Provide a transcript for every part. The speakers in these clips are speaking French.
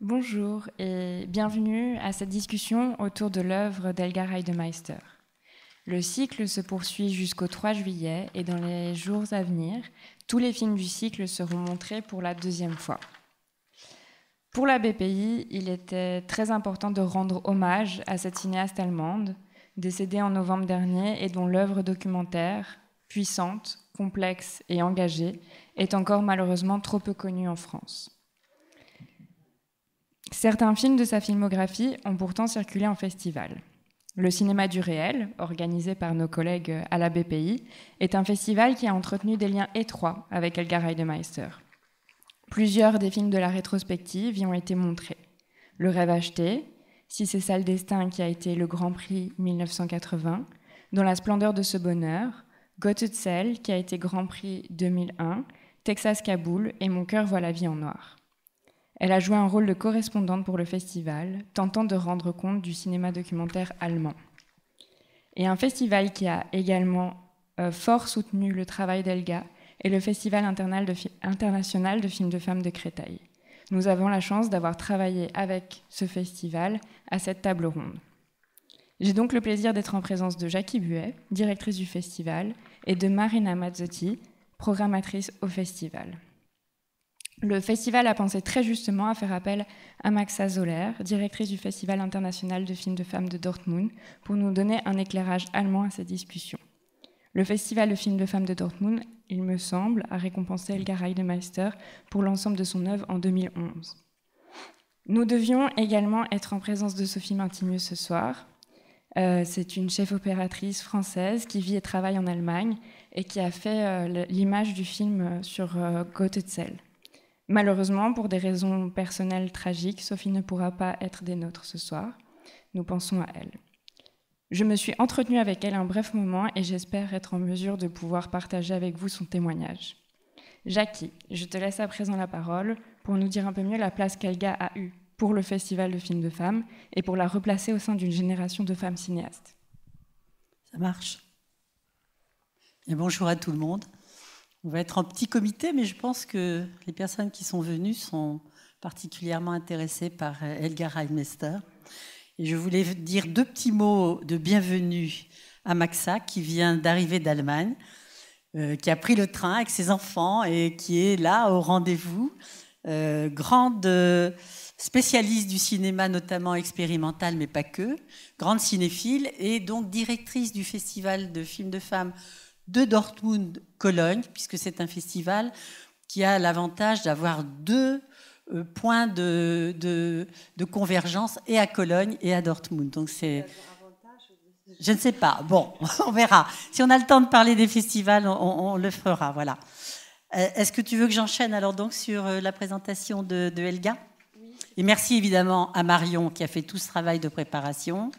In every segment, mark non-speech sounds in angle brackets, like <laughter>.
Bonjour et bienvenue à cette discussion autour de l'œuvre d'Elgar Heidemeister. Le cycle se poursuit jusqu'au 3 juillet et dans les jours à venir, tous les films du cycle seront montrés pour la deuxième fois. Pour la BPI, il était très important de rendre hommage à cette cinéaste allemande, décédée en novembre dernier et dont l'œuvre documentaire, puissante, complexe et engagée, est encore malheureusement trop peu connue en France. Certains films de sa filmographie ont pourtant circulé en festival. Le cinéma du réel, organisé par nos collègues à la BPI, est un festival qui a entretenu des liens étroits avec Elgar Heidemeister. Plusieurs des films de la rétrospective y ont été montrés. Le rêve acheté, Si c'est ça destin qui a été le Grand Prix 1980, Dans la splendeur de ce bonheur, Go qui a été Grand Prix 2001, Texas Kaboul et Mon cœur voit la vie en noir. Elle a joué un rôle de correspondante pour le festival, tentant de rendre compte du cinéma documentaire allemand. Et un festival qui a également euh, fort soutenu le travail d'Elga est le Festival international de films de femmes de Créteil. Nous avons la chance d'avoir travaillé avec ce festival à cette table ronde. J'ai donc le plaisir d'être en présence de Jackie Buet, directrice du festival, et de Marina Mazzotti, programmatrice au festival. Le festival a pensé très justement à faire appel à Maxa Zoller, directrice du Festival international de films de femmes de Dortmund, pour nous donner un éclairage allemand à cette discussion. Le Festival de films de femmes de Dortmund, il me semble, a récompensé Elgar Heidemeister pour l'ensemble de son œuvre en 2011. Nous devions également être en présence de Sophie Martinieux ce soir. Euh, c'est une chef opératrice française qui vit et travaille en Allemagne et qui a fait euh, l'image du film euh, sur euh, Malheureusement, pour des raisons personnelles tragiques, Sophie ne pourra pas être des nôtres ce soir. Nous pensons à elle. Je me suis entretenue avec elle un bref moment et j'espère être en mesure de pouvoir partager avec vous son témoignage. Jackie, je te laisse à présent la parole pour nous dire un peu mieux la place qu'Alga a eue pour le Festival de films de femmes et pour la replacer au sein d'une génération de femmes cinéastes. Ça marche. Et bonjour à tout le monde. On va être en petit comité, mais je pense que les personnes qui sont venues sont particulièrement intéressées par euh, Elgar Heimester. Et je voulais dire deux petits mots de bienvenue à Maxa, qui vient d'arriver d'Allemagne, euh, qui a pris le train avec ses enfants et qui est là au rendez-vous. Euh, grande spécialiste du cinéma, notamment expérimental, mais pas que, grande cinéphile, et donc directrice du Festival de films de femmes de Dortmund-Cologne, puisque c'est un festival qui a l'avantage d'avoir deux euh, points de, convergence et à Cologne et à Dortmund. Donc c'est je ne sais pas. Bon, <laughs> on verra. Si on a le temps de parler des festivals, on, le fera. Voilà. Euh, est-ce que tu veux que j'enchaîne alors donc sur euh, la présentation de, Helga Et merci évidemment à Marion qui a fait tout ce travail de préparation.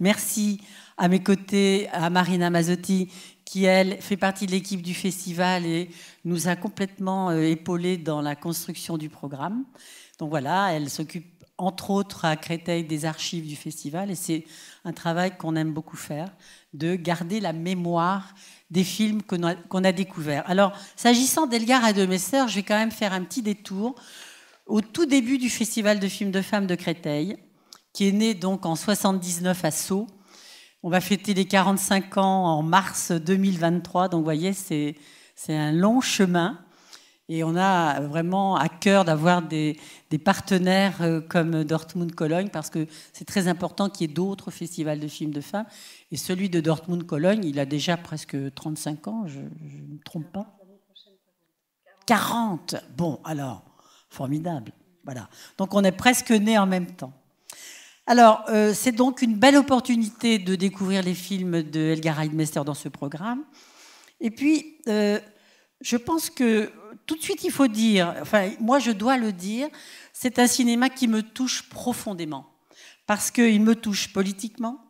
Merci à mes côtés, à Marina Mazzotti, qui, elle, fait partie de l'équipe du festival et nous a complètement euh, épaulés dans la construction du programme. Donc voilà, elle s'occupe entre autres à Créteil des archives du festival et c'est un travail qu'on aime beaucoup faire, de garder la mémoire des films qu'on a, découverts. Alors, s'agissant d'Elgar et de sœurs, je vais quand même faire un petit détour au tout début du Festival de films de femmes de Créteil, qui est né donc en 79 à Sceaux, on va fêter les 45 ans en mars 2023, donc vous voyez, c'est un long chemin. Et on a vraiment à cœur d'avoir des, partenaires euh, comme Dortmund Cologne, parce que c'est très important qu'il y ait d'autres festivals de films de fin, Et celui de Dortmund Cologne, il a déjà presque 35 ans, je ne me trompe pas. 40 Bon, alors, formidable. Voilà. Donc on est presque nés en même temps. Alors, euh, c'est donc une belle opportunité de découvrir les films de Helga Reidmester dans ce programme. Et puis, euh, je pense que tout de suite, il faut dire, enfin, moi, je dois le dire, c'est un cinéma qui me touche profondément. Parce qu'il me touche politiquement,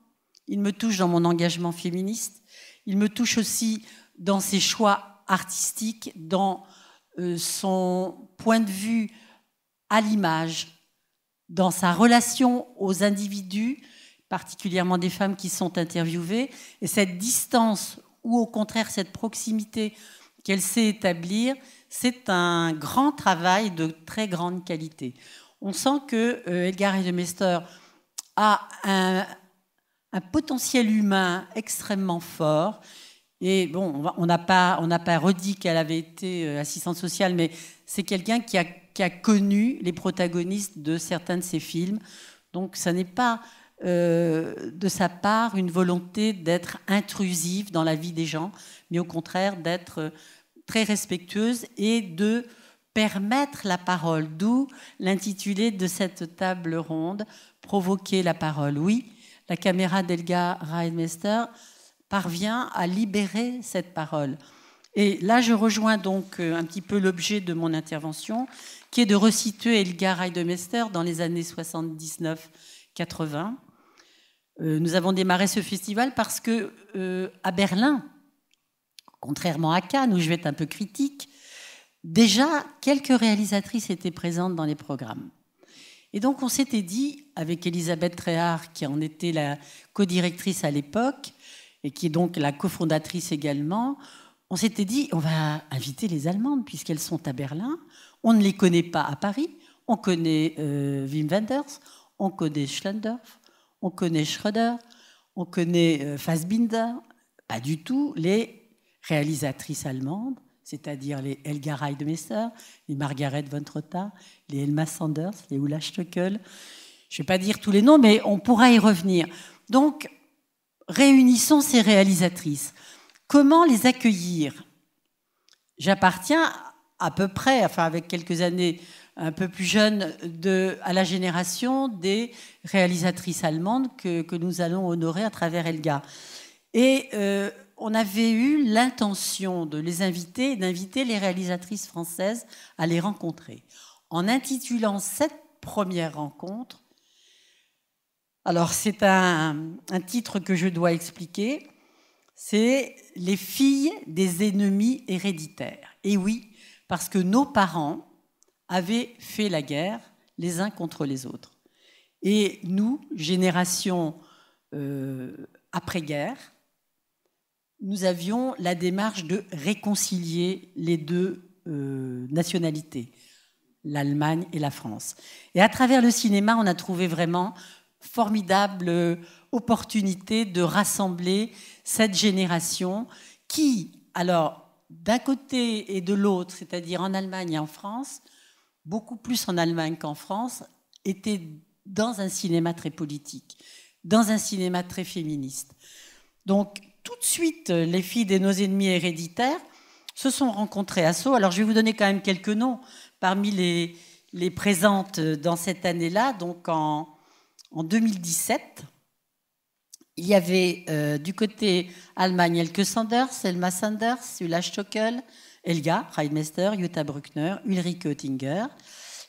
il me touche dans mon engagement féministe, il me touche aussi dans ses choix artistiques, dans euh, son point de vue à l'image, dans sa relation aux individus, particulièrement des femmes qui sont interviewées, et cette distance ou au contraire cette proximité qu'elle sait établir, c'est un grand travail de très grande qualité. On sent que euh, Edgar Hedemester a un, potentiel humain extrêmement fort. Et bon, on n'a pas, on pas redit qu'elle avait été euh, assistante sociale, mais c'est quelqu'un qui a qui a connu les protagonistes de certains de ses films. Donc ça n'est pas euh, de sa part une volonté d'être intrusive dans la vie des gens, mais au contraire d'être euh, très respectueuse et de permettre la parole, d'où l'intitulé de cette table ronde, Provoquer la parole. Oui, la caméra d'Elga Reinmester parvient à libérer cette parole. Et là, je rejoins donc euh, un petit peu l'objet de mon intervention, qui est de resituer Elgar Heidemester dans les années 79-80. Euh, nous avons démarré ce festival parce que euh, à Berlin, contrairement à Cannes où je vais être un peu critique, déjà quelques réalisatrices étaient présentes dans les programmes. Et donc on s'était dit, avec Elisabeth Tréhard, qui en était la co-directrice à l'époque, et qui est donc la cofondatrice également, on s'était dit, on va inviter les Allemandes, puisqu'elles sont à Berlin, on ne les connaît pas à Paris. On connaît euh, Wim Wenders, on connaît Schlendorf, on connaît Schröder, on connaît euh, Fassbinder. Pas du tout les réalisatrices allemandes, c'est-à-dire les Helga Reidemesser, les Margaret von Trotta, les Elma Sanders, les Ulla Stöckel. Je ne vais pas dire tous les noms, mais on pourra y revenir. Donc, réunissons ces réalisatrices. Comment les accueillir J'appartiens à peu près, enfin avec quelques années un peu plus jeunes de, à la génération des réalisatrices allemandes que, nous allons honorer à travers Elga. Et euh, on avait eu l'intention de les inviter, d'inviter les réalisatrices françaises à les rencontrer, en intitulant cette première rencontre. Alors c'est un, un titre que je dois expliquer. C'est les filles des ennemis héréditaires. Et oui, parce que nos parents avaient fait la guerre les uns contre les autres. Et nous, génération euh, après-guerre, nous avions la démarche de réconcilier les deux euh, nationalités, l'Allemagne et la France. Et à travers le cinéma, on a trouvé vraiment formidable euh, opportunité de rassembler cette génération qui, alors d'un côté et de l'autre, c'est-à-dire en Allemagne et en France, beaucoup plus en Allemagne qu'en France, étaient dans un cinéma très politique, dans un cinéma très féministe. Donc tout de suite, les filles de nos ennemis héréditaires se sont rencontrées à Sceaux. Alors je vais vous donner quand même quelques noms parmi les, présentes dans cette année-là. Donc en 2017, il y avait euh, du côté Allemagne Elke Sanders, Selma Sanders, Ulla Stockel, Elga Reidmeister, Jutta Bruckner, Ulrike Oettinger.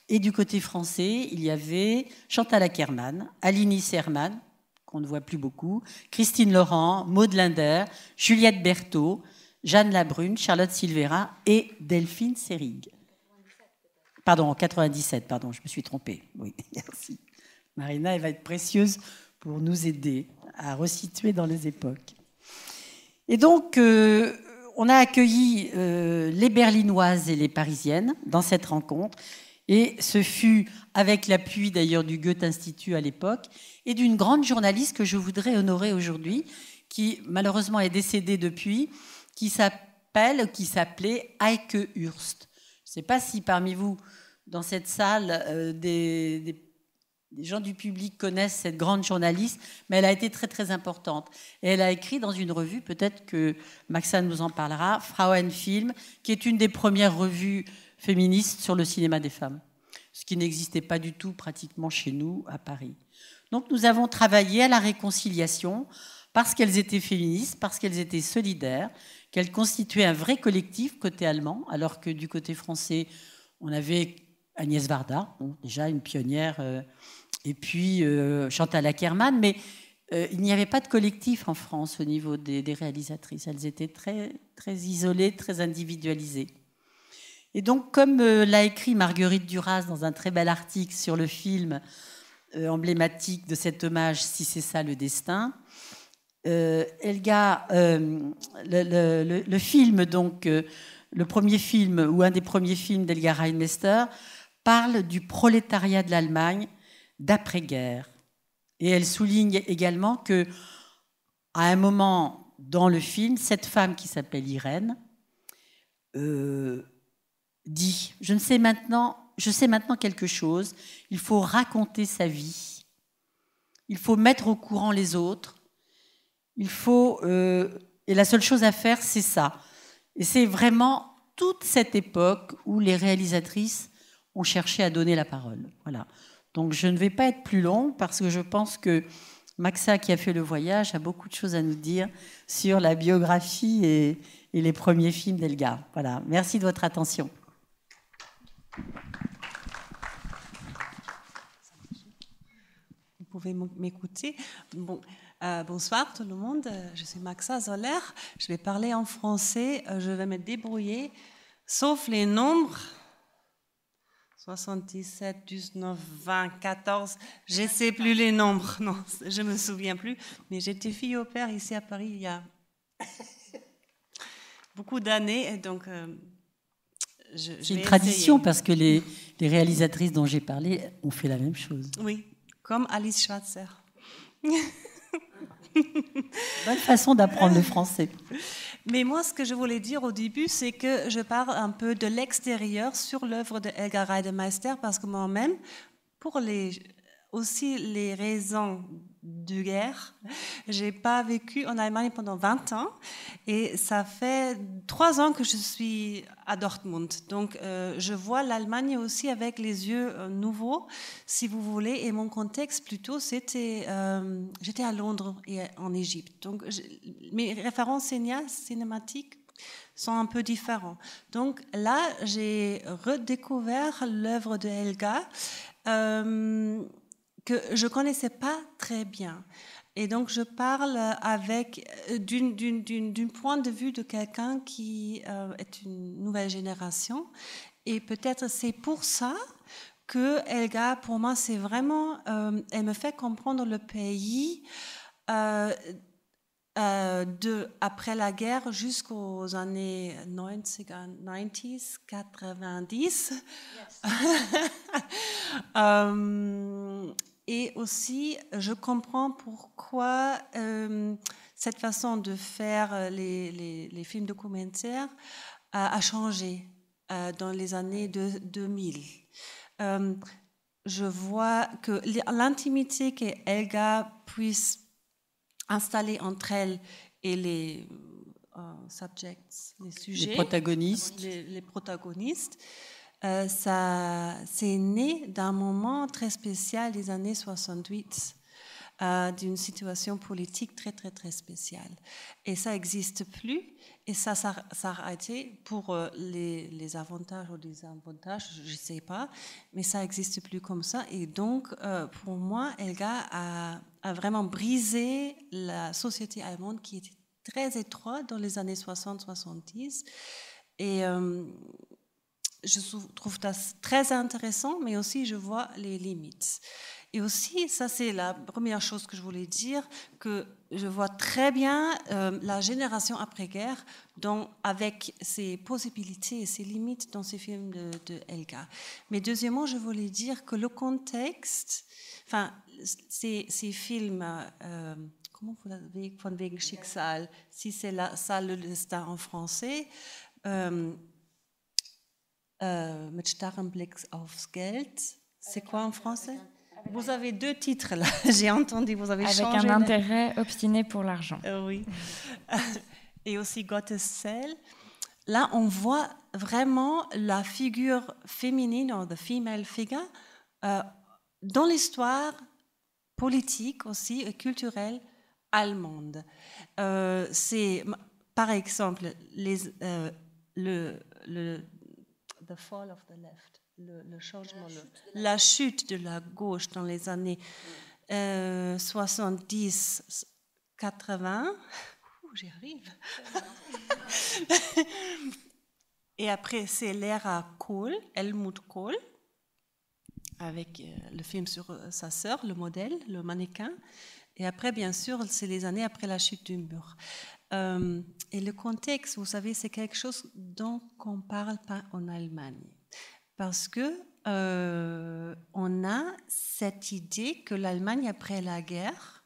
Et du côté français, il y avait Chantal Ackermann Aline Serman, qu'on ne voit plus beaucoup, Christine Laurent, Maud Linder, Juliette Berthaud, Jeanne Labrune, Charlotte Silvera et Delphine Serig Pardon, en 97, pardon, je me suis trompée. Oui, <laughs> merci. Marina, elle va être précieuse pour nous aider à resituer dans les époques. Et donc, euh, on a accueilli euh, les Berlinoises et les Parisiennes dans cette rencontre. Et ce fut avec l'appui d'ailleurs du Goethe-Institut à l'époque et d'une grande journaliste que je voudrais honorer aujourd'hui, qui malheureusement est décédée depuis, qui s'appelle, qui s'appelait Heike Hurst. Je ne sais pas si parmi vous, dans cette salle, euh, des, des les gens du public connaissent cette grande journaliste, mais elle a été très très importante. Et elle a écrit dans une revue, peut-être que Maxa nous en parlera, Frauenfilm, qui est une des premières revues féministes sur le cinéma des femmes, ce qui n'existait pas du tout pratiquement chez nous à Paris. Donc nous avons travaillé à la réconciliation parce qu'elles étaient féministes, parce qu'elles étaient solidaires, qu'elles constituaient un vrai collectif côté allemand, alors que du côté français, on avait Agnès Varda, déjà une pionnière. Euh, et puis euh, Chantal Ackerman, mais euh, il n'y avait pas de collectif en France au niveau des, réalisatrices. Elles étaient très, très isolées, très individualisées. Et donc, comme euh, l'a écrit Marguerite Duras dans un très bel article sur le film emblématique de cet hommage, Si c'est ça le destin, Elga, le, film, donc, le premier film ou un des premiers films d'Elga Reinmester parle du prolétariat de l'Allemagne d'après-guerre. Et elle souligne également que, à un moment dans le film, cette femme qui s'appelle Irène euh, dit Je ne sais maintenant, je sais maintenant quelque chose. Il faut raconter sa vie. Il faut mettre au courant les autres. Il faut euh, et la seule chose à faire, c'est ça. Et c'est vraiment toute cette époque où les réalisatrices ont cherché à donner la parole. Voilà. Donc je ne vais pas être plus long parce que je pense que Maxa, qui a fait le voyage, a beaucoup de choses à nous dire sur la biographie et, les premiers films d'Elga. Voilà, merci de votre attention. Vous pouvez m'écouter. Bon, euh, bonsoir tout le monde, euh, je suis Maxa Zoller, je vais parler en français, euh, je vais me débrouiller, sauf les nombres. 77, 19, 20, 14, je ne sais plus les nombres, non, je ne me souviens plus, mais j'étais fille au père ici à Paris il y a beaucoup d'années, et donc euh, j'ai C'est une tradition parce que les, les réalisatrices dont j'ai parlé ont fait la même chose. Oui, comme Alice Schwarzer. Bonne façon d'apprendre le français. <laughs> Mais moi, ce que je voulais dire au début, c'est que je parle un peu de l'extérieur sur l'œuvre de Elgar Reidemeister, parce que moi-même, pour les, aussi les raisons de guerre. J'ai pas vécu en Allemagne pendant 20 ans et ça fait 3 ans que je suis à Dortmund. Donc euh, je vois l'Allemagne aussi avec les yeux euh, nouveaux, si vous voulez. Et mon contexte plutôt, c'était euh, j'étais à Londres et en Égypte. Donc mes références cinématiques sont un peu différents. Donc là, j'ai redécouvert l'œuvre de Helga que je connaissais pas très bien. Et donc je parle avec euh, d'un point de vue de quelqu'un qui euh, est une nouvelle génération. Et peut-être c'est pour ça que Elga, pour moi, c'est vraiment, euh, elle me fait comprendre le pays. de après la guerre jusqu'aux années 90, 90 <laughs> Et aussi, je comprends pourquoi euh, cette façon de faire euh, les, films documentaires a, changé euh, dans les années 2000. je vois que l'intimité que Elga puisse installer entre elle et les subjects, les sujets, les protagonistes, les protagonistes euh, ça, c'est né d'un moment très spécial des années 68, euh, d'une situation politique très, très, très spéciale. Et ça n'existe plus. Et ça, ça, a été pour euh, les, avantages ou les avantages je ne sais pas, mais ça n'existe plus comme ça. Et donc, pour moi, Elga a, a, vraiment brisé la société allemande qui était très étroite dans les années 60-70. Et je trouve ça très intéressant, mais aussi je vois les limites. Et aussi, ça c'est la première chose que je voulais dire, que je vois très bien euh, la génération après-guerre avec ses possibilités et ses limites dans ces films de, de, Mais deuxièmement, je voulais dire que le contexte, enfin, ces, ces films... Euh, comment vous l'avez, von wegen Schicksal, si c'est ça le destin en français, euh, euh, mit starrem Blick aufs Geld. C'est quoi en français Vous avez deux titres là, <laughs> j'ai entendu, vous avez changé. Avec un intérêt obstiné pour l'argent. Euh, oui. <laughs> Et aussi Gottes Là, on voit vraiment la figure féminine, ou the female figure, euh, dans l'histoire politique aussi et culturelle allemande. C'est, par exemple, les, le, le le, changement, la chute, de la... gauche dans les années 70, mm. 80. Euh, j'y arrive. <laughs> Et après, c'est l'ère Kohl, Helmut Kohl, avec euh, le film sur euh, sa sœur, le modèle, le mannequin. Et après, bien sûr, c'est les années après la chute du mur. Euh, et le contexte, vous savez, c'est quelque chose dont on ne parle pas en Allemagne. Parce que euh, on a cette idée que l'Allemagne, après la guerre,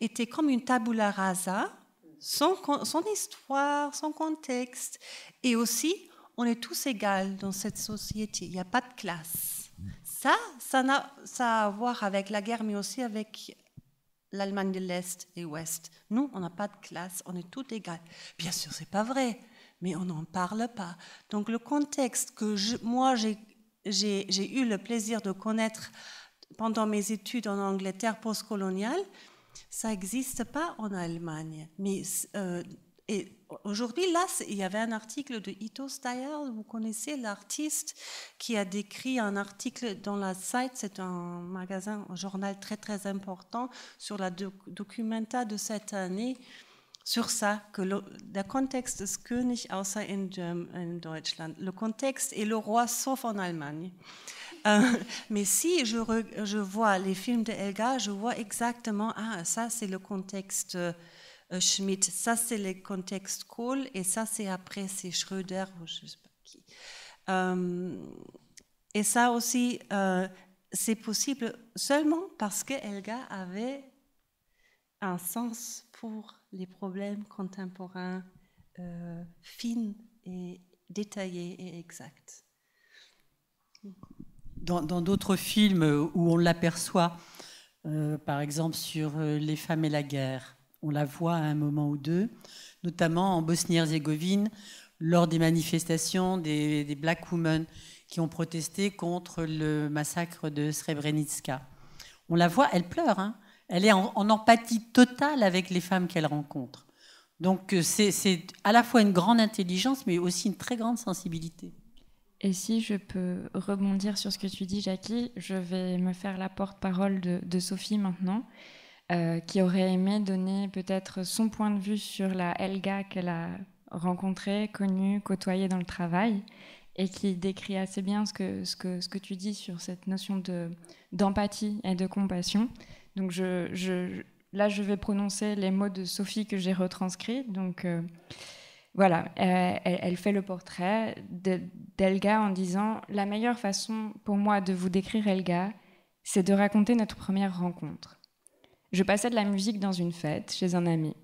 était comme une tabula rasa, sans son histoire, son contexte. Et aussi, on est tous égaux dans cette société. Il n'y a pas de classe. Ça, ça, ça a à voir avec la guerre, mais aussi avec l'Allemagne de l'Est et l'Ouest. Nous, on n'a pas de classe, on est tout égal. Bien sûr, c'est pas vrai, mais on n'en parle pas. Donc le contexte que moi, j'ai eu le plaisir de connaître pendant mes études en Angleterre postcoloniale, ça n'existe pas en Allemagne. Mais euh, et aujourd'hui, là, il y avait un article de Ito Steyer, vous connaissez l'artiste qui a décrit un article dans la site, c'est un magasin, un journal très très important sur la documenta de cette année sur ça, que le, der König außer in, Deutschland. Le contexte est le roi sauf en Allemagne. Euh, mais si je, je vois les films de Helga, je vois exactement, ah, ça c'est le contexte. Euh, Schmidt. Ça, c'est le contexte Kohl et ça, c'est après, c'est Schröder ou je sais pas qui. Euh, et ça aussi, euh, c'est possible seulement parce que Helga avait un sens pour les problèmes contemporains fines et détaillés et exacts. Dans d'autres films où on l'aperçoit, par exemple sur Les femmes et la guerre, on la voit à un moment ou deux, notamment en Bosnie-Herzégovine, lors des manifestations des, Black Women qui ont protesté contre le massacre de Srebrenica. On la voit, elle pleure. Hein. elle est en, empathie totale avec les femmes qu'elle rencontre. Donc euh, c'est à la fois une grande intelligence, mais aussi une très grande sensibilité. Et si je peux rebondir sur ce que tu dis, Jackie, je vais me faire la porte-parole de, Sophie maintenant. Euh, qui aurait aimé donner peut-être son point de vue sur la Elga qu'elle a rencontrée, connue, côtoyée dans le travail, et qui décrit assez bien ce que, tu dis sur cette notion de, d'empathie et de compassion. Donc là, je vais prononcer les mots de Sophie que j'ai retranscrits. Donc euh, voilà, euh, elle, fait le portrait de, d'Elga en disant La meilleure façon pour moi de vous décrire Elga, c'est de raconter notre première rencontre. Je passais de la musique dans une fête, chez un ami.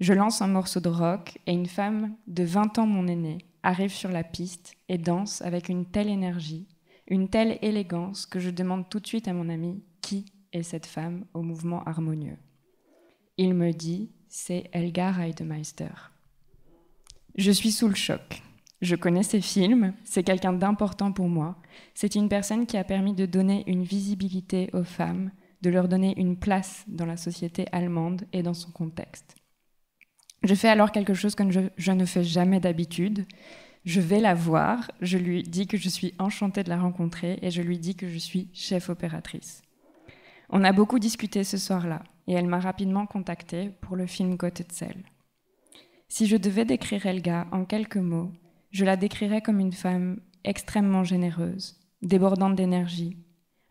Je lance un morceau de rock et une femme de 20 ans, mon aînée, arrive sur la piste et danse avec une telle énergie, une telle élégance que je demande tout de suite à mon ami qui est cette femme au mouvement harmonieux. Il me dit, c'est Elgar Heidemeister ». Je suis sous le choc. Je connais ses films, c'est quelqu'un d'important pour moi. C'est une personne qui a permis de donner une visibilité aux femmes de leur donner une place dans la société allemande et dans son contexte. Je fais alors quelque chose que je, ne fais jamais d'habitude. Je vais la voir, je lui dis que je suis enchantée de la rencontrer et je lui dis que je suis chef opératrice. On a beaucoup discuté ce soir-là et elle m'a rapidement contactée pour le film Sel. Si je devais décrire Elga en quelques mots, je la décrirais comme une femme extrêmement généreuse, débordante d'énergie,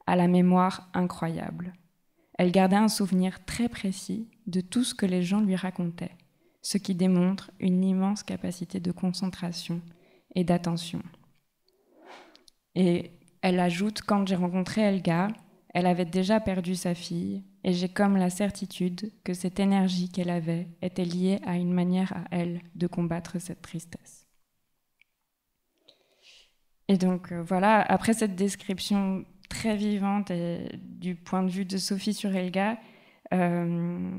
à la mémoire incroyable. Elle gardait un souvenir très précis de tout ce que les gens lui racontaient, ce qui démontre une immense capacité de concentration et d'attention. Et elle ajoute, quand j'ai rencontré Elga, elle avait déjà perdu sa fille, et j'ai comme la certitude que cette énergie qu'elle avait était liée à une manière à elle de combattre cette tristesse. Et donc euh, voilà, après cette description très vivante et du point de vue de Sophie sur Elga. Euh,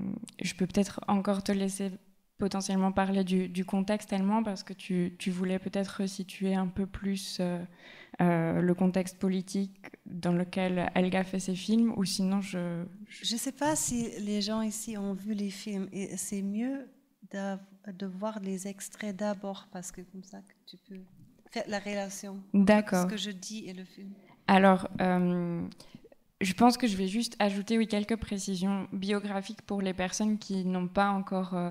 je peux peut-être encore te laisser potentiellement parler du, contexte allemand parce que tu, voulais peut-être resituer un peu plus euh, euh, le contexte politique dans lequel Elga fait ses films ou sinon je... Je ne sais pas si les gens ici ont vu les films et c'est mieux de voir les extraits d'abord parce que comme ça tu peux faire la relation entre ce que je dis et le film. Alors, euh, je pense que je vais juste ajouter quelques précisions biographiques pour les personnes qui n'ont pas encore euh,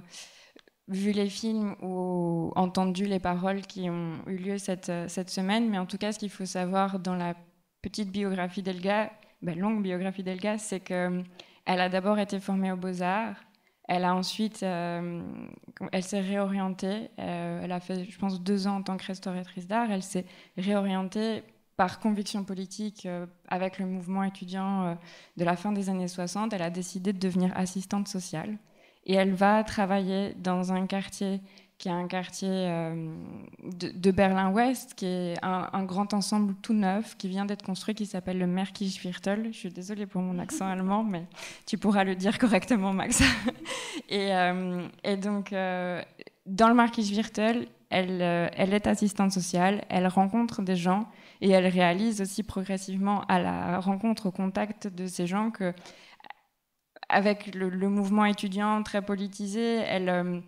vu les films ou entendu les paroles qui ont eu lieu euh, cette, semaine. Mais en tout cas, ce qu'il faut savoir dans la petite biographie d'Elga, ben, longue biographie d'Elga, c'est qu'elle a d'abord été formée aux beaux-arts. Elle a ensuite, elle s'est réorientée. elle a fait, je pense, deux ans en tant que restauratrice d'art. Elle s'est réorientée par conviction politique euh, avec le mouvement étudiant euh, de la fin des années 60, elle a décidé de devenir assistante sociale. Et elle va travailler dans un quartier qui est un quartier euh, de, Berlin-Ouest, qui est un, grand ensemble tout neuf qui vient d'être construit, qui s'appelle le Merkischviertel. Je suis désolée pour mon accent <laughs> allemand, mais tu pourras le dire correctement, Max. <laughs> et, donc, dans le Merkischviertel, elle, elle est assistante sociale, elle rencontre des gens et elle réalise aussi progressivement à la rencontre, au contact de ces gens que, avec le, mouvement étudiant très politisé, euh,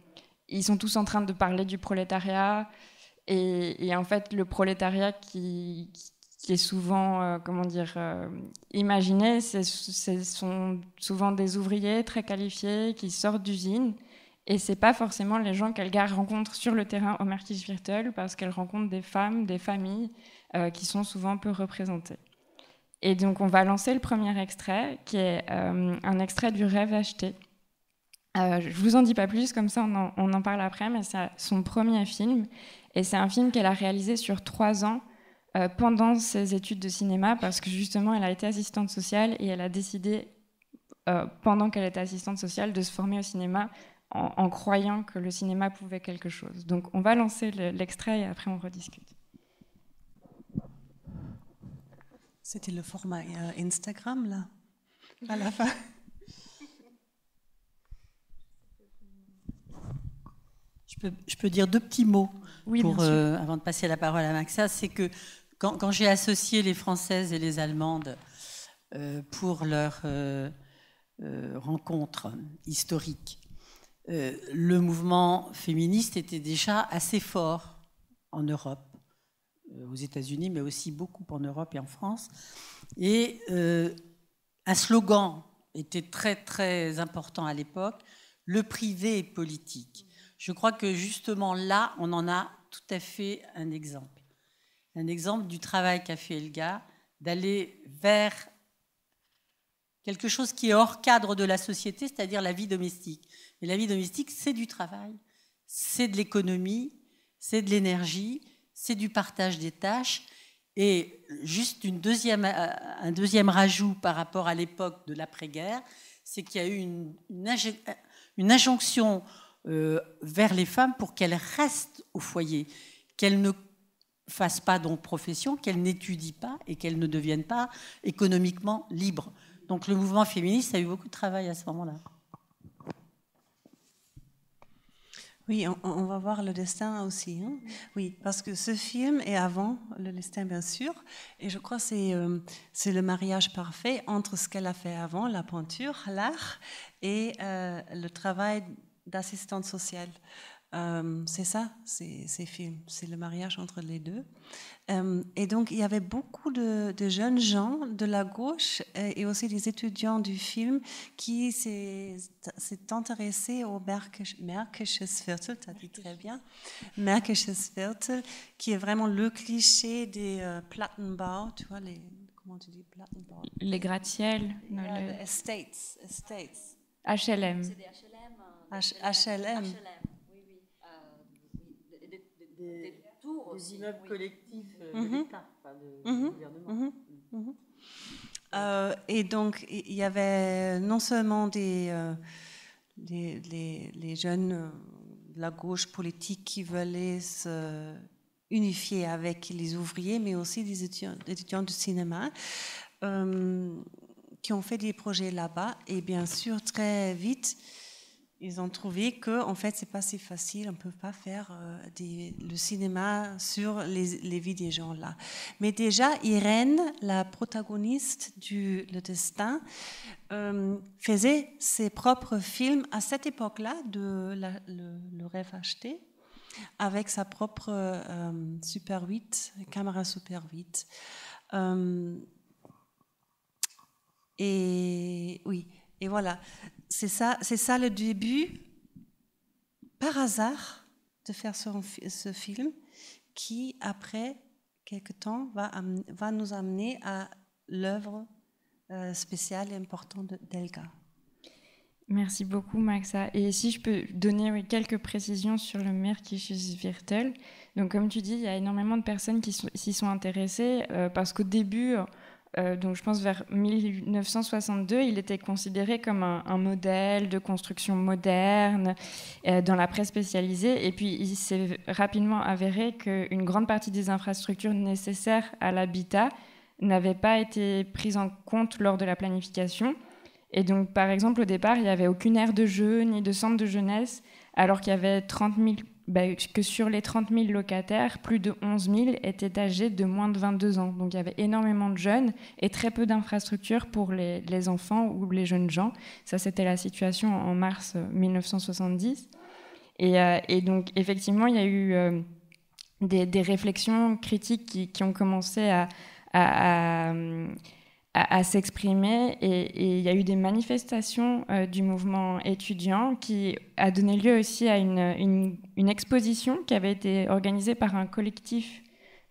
ils sont tous en train de parler du prolétariat. Et, en fait, le prolétariat qui, est souvent, euh, comment dire, euh, imaginé, ce sont souvent des ouvriers très qualifiés qui sortent d'usine. Et c'est pas forcément les gens qu'Elgar rencontre sur le terrain au Marquis Virtuel, parce qu'elle rencontre des femmes, des familles, euh, qui sont souvent peu représentés. Et donc on va lancer le premier extrait, qui est euh, un extrait du rêve acheté. Euh, je vous en dis pas plus, comme ça on en, parle après, mais c'est son premier film. Et c'est un film qu'elle a réalisé sur trois ans euh, pendant ses études de cinéma, parce que justement elle a été assistante sociale et elle a décidé, pendant qu'elle était assistante sociale, de se former au cinéma en, croyant que le cinéma pouvait quelque chose. Donc on va lancer l'extrait et après on rediscute. C'était le format euh, Instagram, là, à la fin. Je peux, dire deux petits mots pour, euh, avant de passer la parole à Maxa. C'est que quand, j'ai associé les Françaises et les Allemandes euh, pour leur rencontre historique, le mouvement féministe était déjà assez fort en Europe euh, aux États-Unis, mais aussi beaucoup en Europe et en France. Et euh, un slogan était très très important à l'époque, le privé est politique. Je crois que justement là, on en a tout à fait un exemple. Un exemple du travail qu'a fait Elga, d'aller vers quelque chose qui est hors cadre de la société, c'est-à-dire la vie domestique. Et la vie domestique, c'est du travail, c'est de l'économie, c'est de l'énergie, c'est du partage des tâches. Et juste une deuxième, un deuxième rajout par rapport à l'époque de l'après-guerre, c'est qu'il y a eu une, injonction euh, vers les femmes pour qu'elles restent au foyer, qu'elles ne fassent pas donc profession, qu'elles n'étudient pas et qu'elles ne deviennent pas économiquement libres. Donc le mouvement féministe a eu beaucoup de travail à ce moment-là. Oui, on, va voir le destin aussi. Hein. oui, parce que ce film est avant le destin, bien sûr. Et je crois que c'est, euh, le mariage parfait entre ce qu'elle a fait avant, la peinture, l'art, et euh, le travail d'assistante sociale. Euh, c'est ça, ces, films, c'est le mariage entre les deux. Euh, et donc, il y avait beaucoup de, jeunes gens de la gauche et aussi des étudiants du film qui s'est intéressé au Märkisches Viertel, tu as dit très bien, Märkisches Viertel, qui est vraiment le cliché des euh, Plattenbau, tu vois, les, comment tu dis, Plattenbau Les gratte-ciels. Estates, HLM. HLM des, immeubles collectifs euh, de mhm. l'État, pas mhm. gouvernement. Mhm. Mm. Euh, et donc, il y avait non seulement des, euh, des les, jeunes de la gauche politique qui voulaient se unifier avec les ouvriers, mais aussi des étudiants, du cinéma. qui ont fait des projets là-bas et bien sûr très vite ils ont trouvé que en fait c'est pas si facile, on peut pas faire euh, le cinéma sur les, vies des gens là. Mais déjà Irène, la protagoniste du Le Destin, euh, faisait ses propres films à cette époque-là de le, rêve acheté avec sa propre euh, Super 8, caméra Super 8. et oui, et voilà c'est ça, c'est ça le début, par hasard, de faire ce, film qui, après quelques temps, va, nous amener à l'œuvre euh, spéciale et importante d'Elga. Merci beaucoup, Maxa. Et si je peux donner quelques précisions sur le Märkisches Virtel. Donc, comme tu dis, il y a énormément de personnes qui s'y sont, intéressées euh, parce qu'au début, euh, donc je pense vers 1962, il était considéré comme un, modèle de construction moderne euh, dans la presse spécialisée. Et puis il s'est rapidement avéré qu'une grande partie des infrastructures nécessaires à l'habitat n'avaient pas été prises en compte lors de la planification. Et donc par exemple au départ, il n'y avait aucune aire de jeu ni de centre de jeunesse, alors qu'il y avait 30 000 bah, que sur les 30 000 locataires, plus de 11 000 étaient âgés de moins de 22 ans. Donc il y avait énormément de jeunes et très peu d'infrastructures pour les, enfants ou les jeunes gens. Ça, c'était la situation en mars 1970. Euh, euh, et, donc effectivement, il y a eu euh, des, réflexions critiques qui, ont commencé à, à, s'exprimer. Et il y a eu des manifestations euh, du mouvement étudiant qui a donné lieu aussi à une, exposition qui avait été organisée par un collectif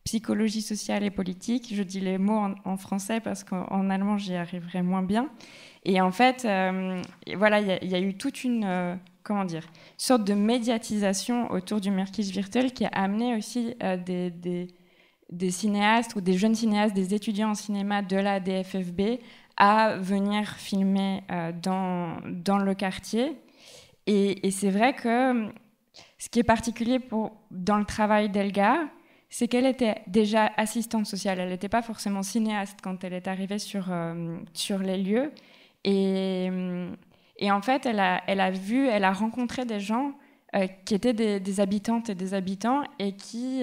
psychologie sociale et politique. Je dis les mots en, français parce qu'en allemand, j'y arriverai moins bien. Et en fait, euh, voilà, il y, a eu toute une... Euh, comment dire, sorte de médiatisation autour du Merkis virtuel qui a amené aussi des des cinéastes ou des jeunes cinéastes, des étudiants en cinéma de la DFFB à venir filmer euh, dans, dans le quartier. Et, c'est vrai que hum, ce qui est particulier pour, dans le travail d'Elga, c'est qu'elle était déjà assistante sociale. Elle n'était pas forcément cinéaste quand elle est arrivée sur, hum, sur les lieux. Et, hum, et en fait, elle a, elle a, vu, elle a rencontré des gens euh, qui étaient des, habitantes et des habitants et qui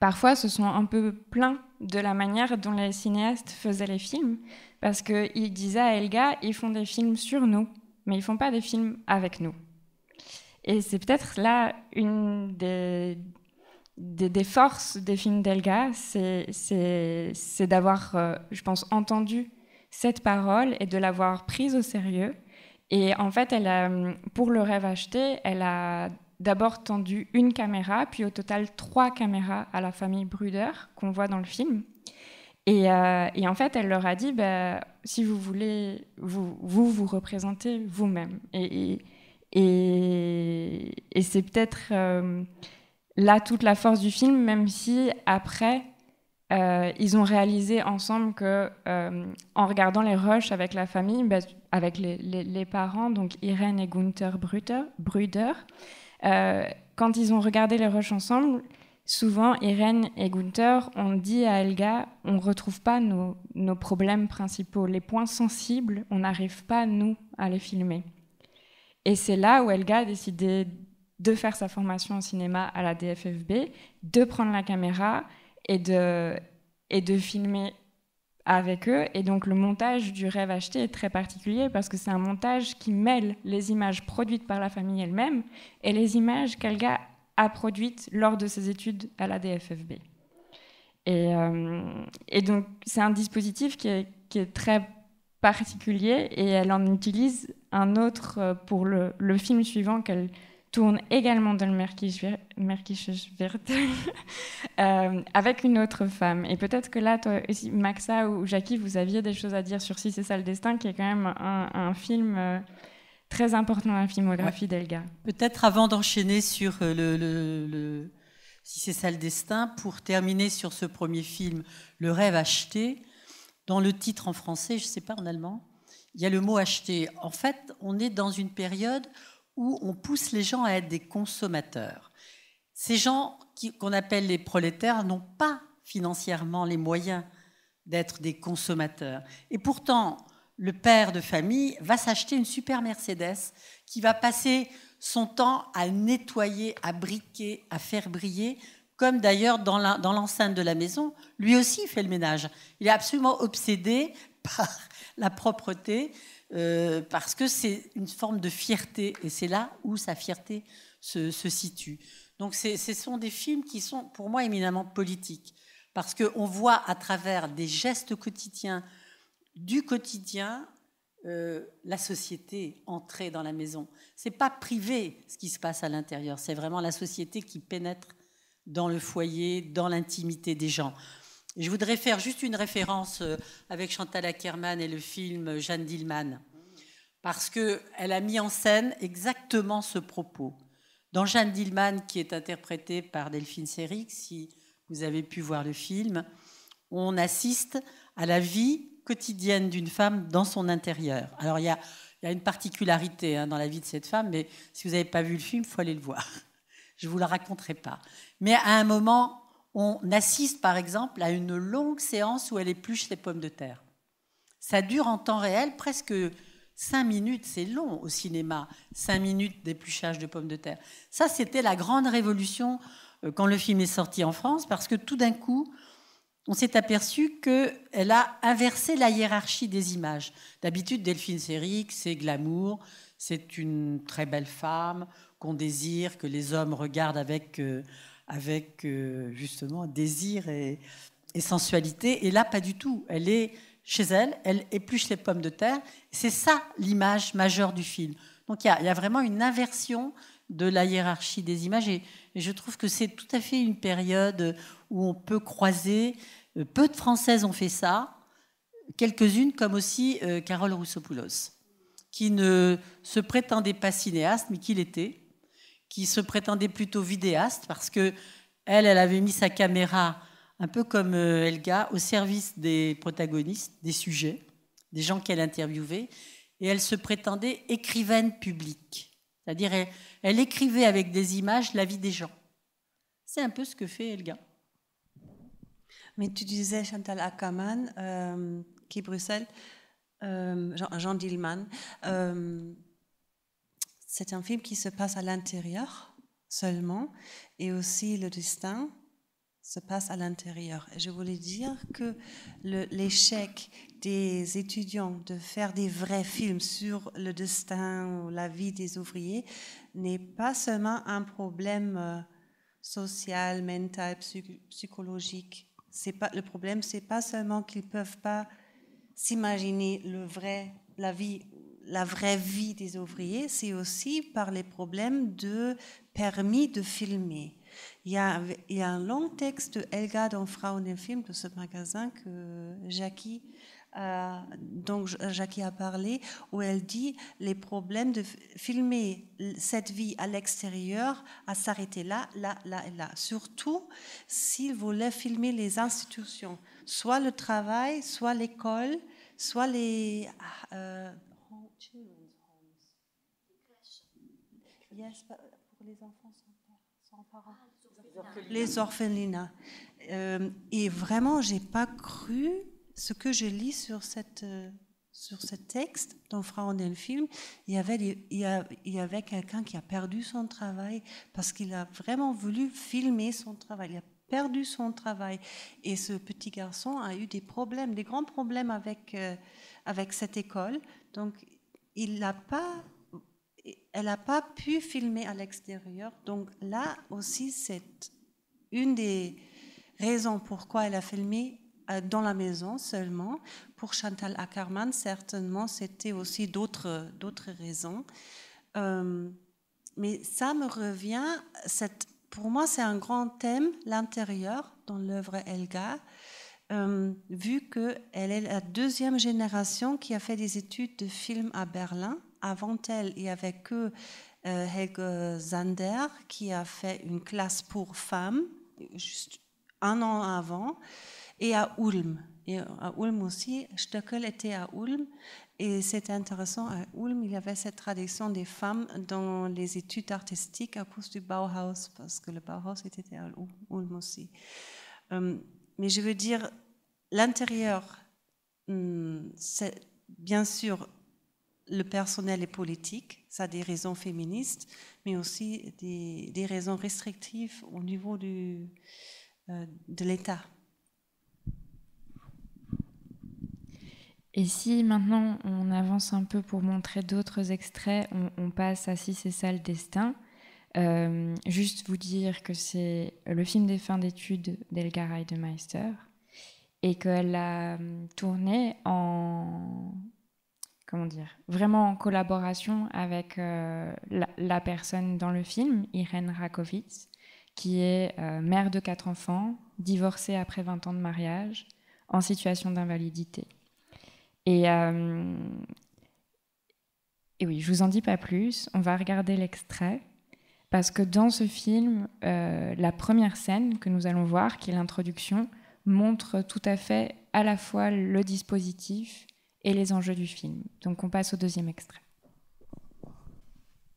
parfois ce sont un peu plaints de la manière dont les cinéastes faisaient les films, parce qu'ils disaient à Elga, ils font des films sur nous, mais ils font pas des films avec nous. Et c'est peut-être là une des, des, forces des films d'Elga, c'est d'avoir, euh, je pense, entendu cette parole et de l'avoir prise au sérieux. Et en fait, elle a, pour le rêve acheté, elle a d'abord tendu une caméra, puis au total trois caméras à la famille Bruder qu'on voit dans le film. Et, euh, en fait, elle leur a dit, bah, si vous voulez, vous vous, représentez vous-même. Et, c'est peut-être euh, là toute la force du film, même si après, euh, ils ont réalisé ensemble que en regardant les rushs avec la famille, bah, avec les, parents, donc Irène et Gunther Bruder, Bruder euh, quand ils ont regardé les rushs ensemble, souvent Irène et Gunther ont dit à Elga, on ne retrouve pas nos, problèmes principaux, les points sensibles, on n'arrive pas, nous, à les filmer. Et c'est là où Elga a décidé de faire sa formation en cinéma à la DFFB, de prendre la caméra et de, et de filmer avec eux. Et donc le montage du rêve acheté est très particulier parce que c'est un montage qui mêle les images produites par la famille elle-même et les images qu'Alga a produites lors de ses études à la DFFB. Et, euh, et donc c'est un dispositif qui est, très particulier et elle en utilise un autre euh, pour le, le film suivant qu'elle tourne également dans le merkisch <laughs> euh, avec une autre femme. Et peut-être que là, toi Maxa ou Jackie, vous aviez des choses à dire sur Si c'est ça le destin, qui est quand même un, film euh, très important dans la filmographie d'Elga. Peut-être avant d'enchaîner sur euh, le, le, Si c'est ça le destin, pour terminer sur ce premier film, Le rêve acheté, dans le titre en français, je ne sais pas en allemand, il y a le mot acheté. En fait, on est dans une période où on pousse les gens à être des consommateurs. Ces gens qu'on appelle les prolétaires n'ont pas financièrement les moyens d'être des consommateurs. Et pourtant, le père de famille va s'acheter une super Mercedes qui va passer son temps à nettoyer, à briquer, à faire briller, comme d'ailleurs dans l'enceinte de la maison, lui aussi fait le ménage. Il est absolument obsédé <laughs> par la propreté euh, parce que c'est une forme de fierté, et c'est là où sa fierté se, situe. Donc ce sont des films qui sont pour moi éminemment politiques, parce qu'on voit à travers des gestes quotidiens, du quotidien, euh, la société entrer dans la maison. n'est pas privé ce qui se passe à l'intérieur, c'est vraiment la société qui pénètre dans le foyer, dans l'intimité des gens. Je voudrais faire juste une référence euh, avec Chantal Ackerman et le film Jeanne Dillman, parce qu'elle a mis en scène exactement ce propos. Dans Jeanne Dillman, qui est interprétée par Delphine Seyrig, si vous avez pu voir le film, on assiste à la vie quotidienne d'une femme dans son intérieur. Alors il y a, une particularité hein, dans la vie de cette femme, mais si vous n'avez pas vu le film, il faut aller le voir. Je ne vous la raconterai pas. Mais à un moment, on assiste par exemple à une longue séance où elle épluche les pommes de terre. Ça dure en temps réel presque cinq minutes, c'est long au cinéma, cinq minutes d'épluchage de pommes de terre. Ça, c'était la grande révolution euh, quand le film est sorti en France, parce que tout d'un coup, on s'est aperçu qu'elle a inversé la hiérarchie des images. D'habitude, Delphine Seyrig, c'est glamour, c'est une très belle femme qu'on désire, que les hommes regardent avec, euh, avec euh, justement désir et, sensualité. Et là, pas du tout. Elle est chez elle, elle épluche les pommes de terre. C'est ça l'image majeure du film. Donc il y, a vraiment une inversion de la hiérarchie des images. Et, je trouve que c'est tout à fait une période où on peut croiser. Euh, peu de Françaises ont fait ça, quelques-unes comme aussi euh, Carole Roussopoulos, qui ne se prétendait pas cinéaste, mais qui l'était qui se prétendait plutôt vidéaste parce que elle, elle avait mis sa caméra un peu comme euh, Elga au service des protagonistes, des sujets, des gens qu'elle interviewait, et elle se prétendait écrivaine publique, c'est-à-dire elle, écrivait avec des images la vie des gens. C'est un peu ce que fait Elga. Mais tu disais Chantal Ackerman, euh, qui est Bruxelles, euh, Jean, Jean Dillman c'est un film qui se passe à l'intérieur seulement, et aussi le destin se passe à l'intérieur. Je voulais dire que l'échec des étudiants de faire des vrais films sur le destin ou la vie des ouvriers n'est pas seulement un problème euh, social, mental, psychologique. C'est pas le problème, c'est pas seulement qu'ils peuvent pas s'imaginer le vrai, la vie la vraie vie des ouvriers, c'est aussi par les problèmes de permis de filmer. Il y, a, un long texte de Helga dans Film, de ce magasin que Jackie, dont Jackie a parlé, où elle dit les problèmes de filmer cette vie à l'extérieur, à s'arrêter là, là, là et là. Surtout s'il voulait filmer les institutions, soit le travail, soit l'école, soit les euh, pour les enfants sans parents. Ah, les orphelinats. Euh, et vraiment, j'ai pas cru ce que je lis sur cette euh, sur ce texte dont film, il y avait, il y avait quelqu'un qui a perdu son travail parce qu'il a vraiment voulu filmer son travail. Il a perdu son travail. Et ce petit garçon a eu des problèmes, des grands problèmes avec, euh, avec cette école. Donc, il n'a pas elle n'a pas pu filmer à l'extérieur. Donc là aussi, c'est une des raisons pourquoi elle a filmé euh, dans la maison seulement. Pour Chantal Ackerman, certainement, c'était aussi d'autres, d'autres raisons. Euh, mais ça me revient, pour moi, c'est un grand thème, l'intérieur, dans l'œuvre Elga euh, vu qu'elle est la deuxième génération qui a fait des études de film à Berlin. Avant elle, il n'y avait que euh, Zander qui a fait une classe pour femmes juste un an avant, et à Ulm. Et euh, à Ulm aussi, Stöckel était à Ulm. Et c'est intéressant, à Ulm, il y avait cette tradition des femmes dans les études artistiques à cause du Bauhaus, parce que le Bauhaus était à Ulm aussi. Euh, mais je veux dire, l'intérieur, hmm, bien sûr, le personnel est politique, ça a des raisons féministes, mais aussi des, raisons restrictives au niveau du, euh, de l'État. Et si maintenant on avance un peu pour montrer d'autres extraits, on, on passe à Si c'est ça le destin. Euh, juste vous dire que c'est le film des fins d'études d'Elgar de et qu'elle a hum, tourné en comment dire vraiment en collaboration avec euh, la, personne dans le film Irène Rakowitz qui est euh, mère de quatre enfants divorcée après 20 ans de mariage en situation d'invalidité et hum, et oui, je vous en dis pas plus. On va regarder l'extrait. Parce que dans ce film, euh, la première scène que nous allons voir, qui est l'introduction, montre tout à fait à la fois le dispositif et les enjeux du film. Donc on passe au deuxième extrait.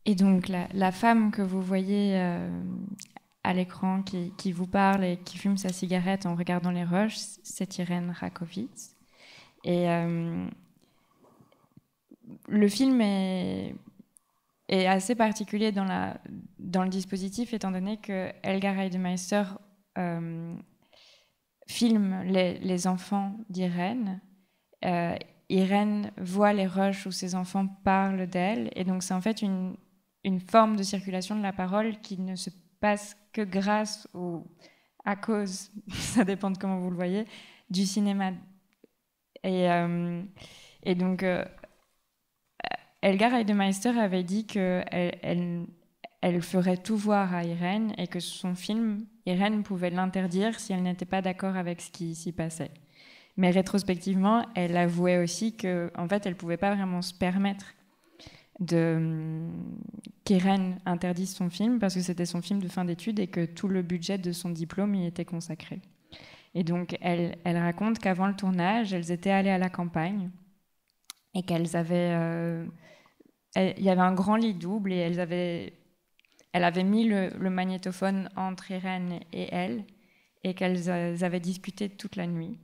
Et donc la, femme que vous voyez euh, à l'écran qui, vous parle et qui fume sa cigarette en regardant les roches, c'est Irène Rakowitz. Et euh, le film est est assez particulier dans, la, dans le dispositif, étant donné que elgar Heidemeister euh, filme les, les enfants d'Irène. Euh, Irène voit les rushs où ses enfants parlent d'elle, et donc c'est en fait une, une, forme de circulation de la parole qui ne se passe que grâce ou à cause, <laughs> ça dépend de comment vous le voyez, du cinéma. Et, euh, et donc euh, Elgar Heidemeister avait dit qu'elle elle, ferait tout voir à Irène et que son film, Irène pouvait l'interdire si elle n'était pas d'accord avec ce qui s'y passait. Mais rétrospectivement, elle avouait aussi que, en fait, elle ne pouvait pas vraiment se permettre de qu'Irène interdise son film parce que c'était son film de fin d'études et que tout le budget de son diplôme y était consacré. Et donc, elle raconte qu'avant le tournage, elles étaient allées à la campagne et qu'elles avaient. Euh, il y avait un grand lit double et elles avaient, elle avait mis le, magnétophone entre Irène et elle et qu'elles euh, avaient discuté toute la nuit.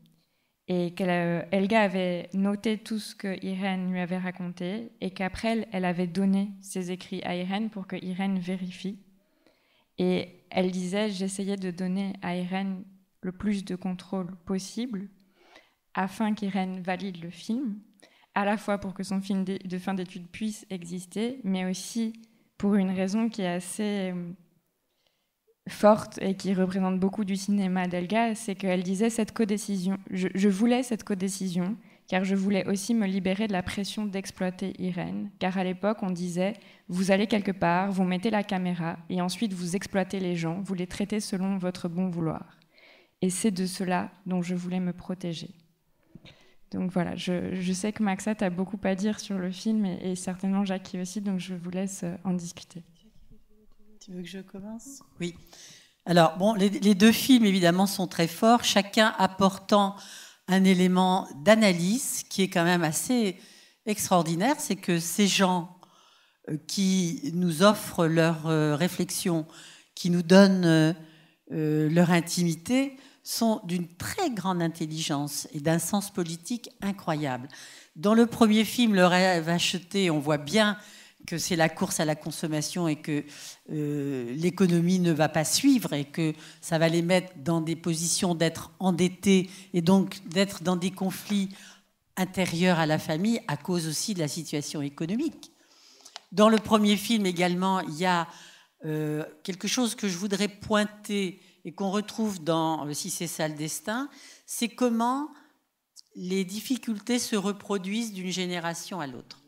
Et qu'Elga euh, avait noté tout ce que Irène lui avait raconté et qu'après, elle, elle avait donné ses écrits à Irène pour que Irène vérifie. Et elle disait J'essayais de donner à Irène le plus de contrôle possible afin qu'Irène valide le film à la fois pour que son film de fin d'études puisse exister, mais aussi pour une raison qui est assez euh, forte et qui représente beaucoup du cinéma d'Elga, c'est qu'elle disait cette codécision. Je, je voulais cette codécision, car je voulais aussi me libérer de la pression d'exploiter Irène, car à l'époque on disait vous allez quelque part, vous mettez la caméra, et ensuite vous exploitez les gens, vous les traitez selon votre bon vouloir. Et c'est de cela dont je voulais me protéger. Donc voilà, je, sais que Maxette a beaucoup à dire sur le film et, certainement Jackie aussi, donc je vous laisse euh, en discuter. Tu veux que je commence Oui. Alors, bon, les, deux films évidemment sont très forts, chacun apportant un élément d'analyse qui est quand même assez extraordinaire, c'est que ces gens euh, qui nous offrent leur euh, réflexion, qui nous donnent leur intimité, sont d'une très grande intelligence et d'un sens politique incroyable. Dans le premier film, Le rêve acheté, on voit bien que c'est la course à la consommation et que euh, l'économie ne va pas suivre et que ça va les mettre dans des positions d'être endettés et donc d'être dans des conflits intérieurs à la famille à cause aussi de la situation économique. Dans le premier film également, il y a euh, quelque chose que je voudrais pointer et qu'on retrouve dans Si c'est ça le destin, c'est comment les difficultés se reproduisent d'une génération à l'autre.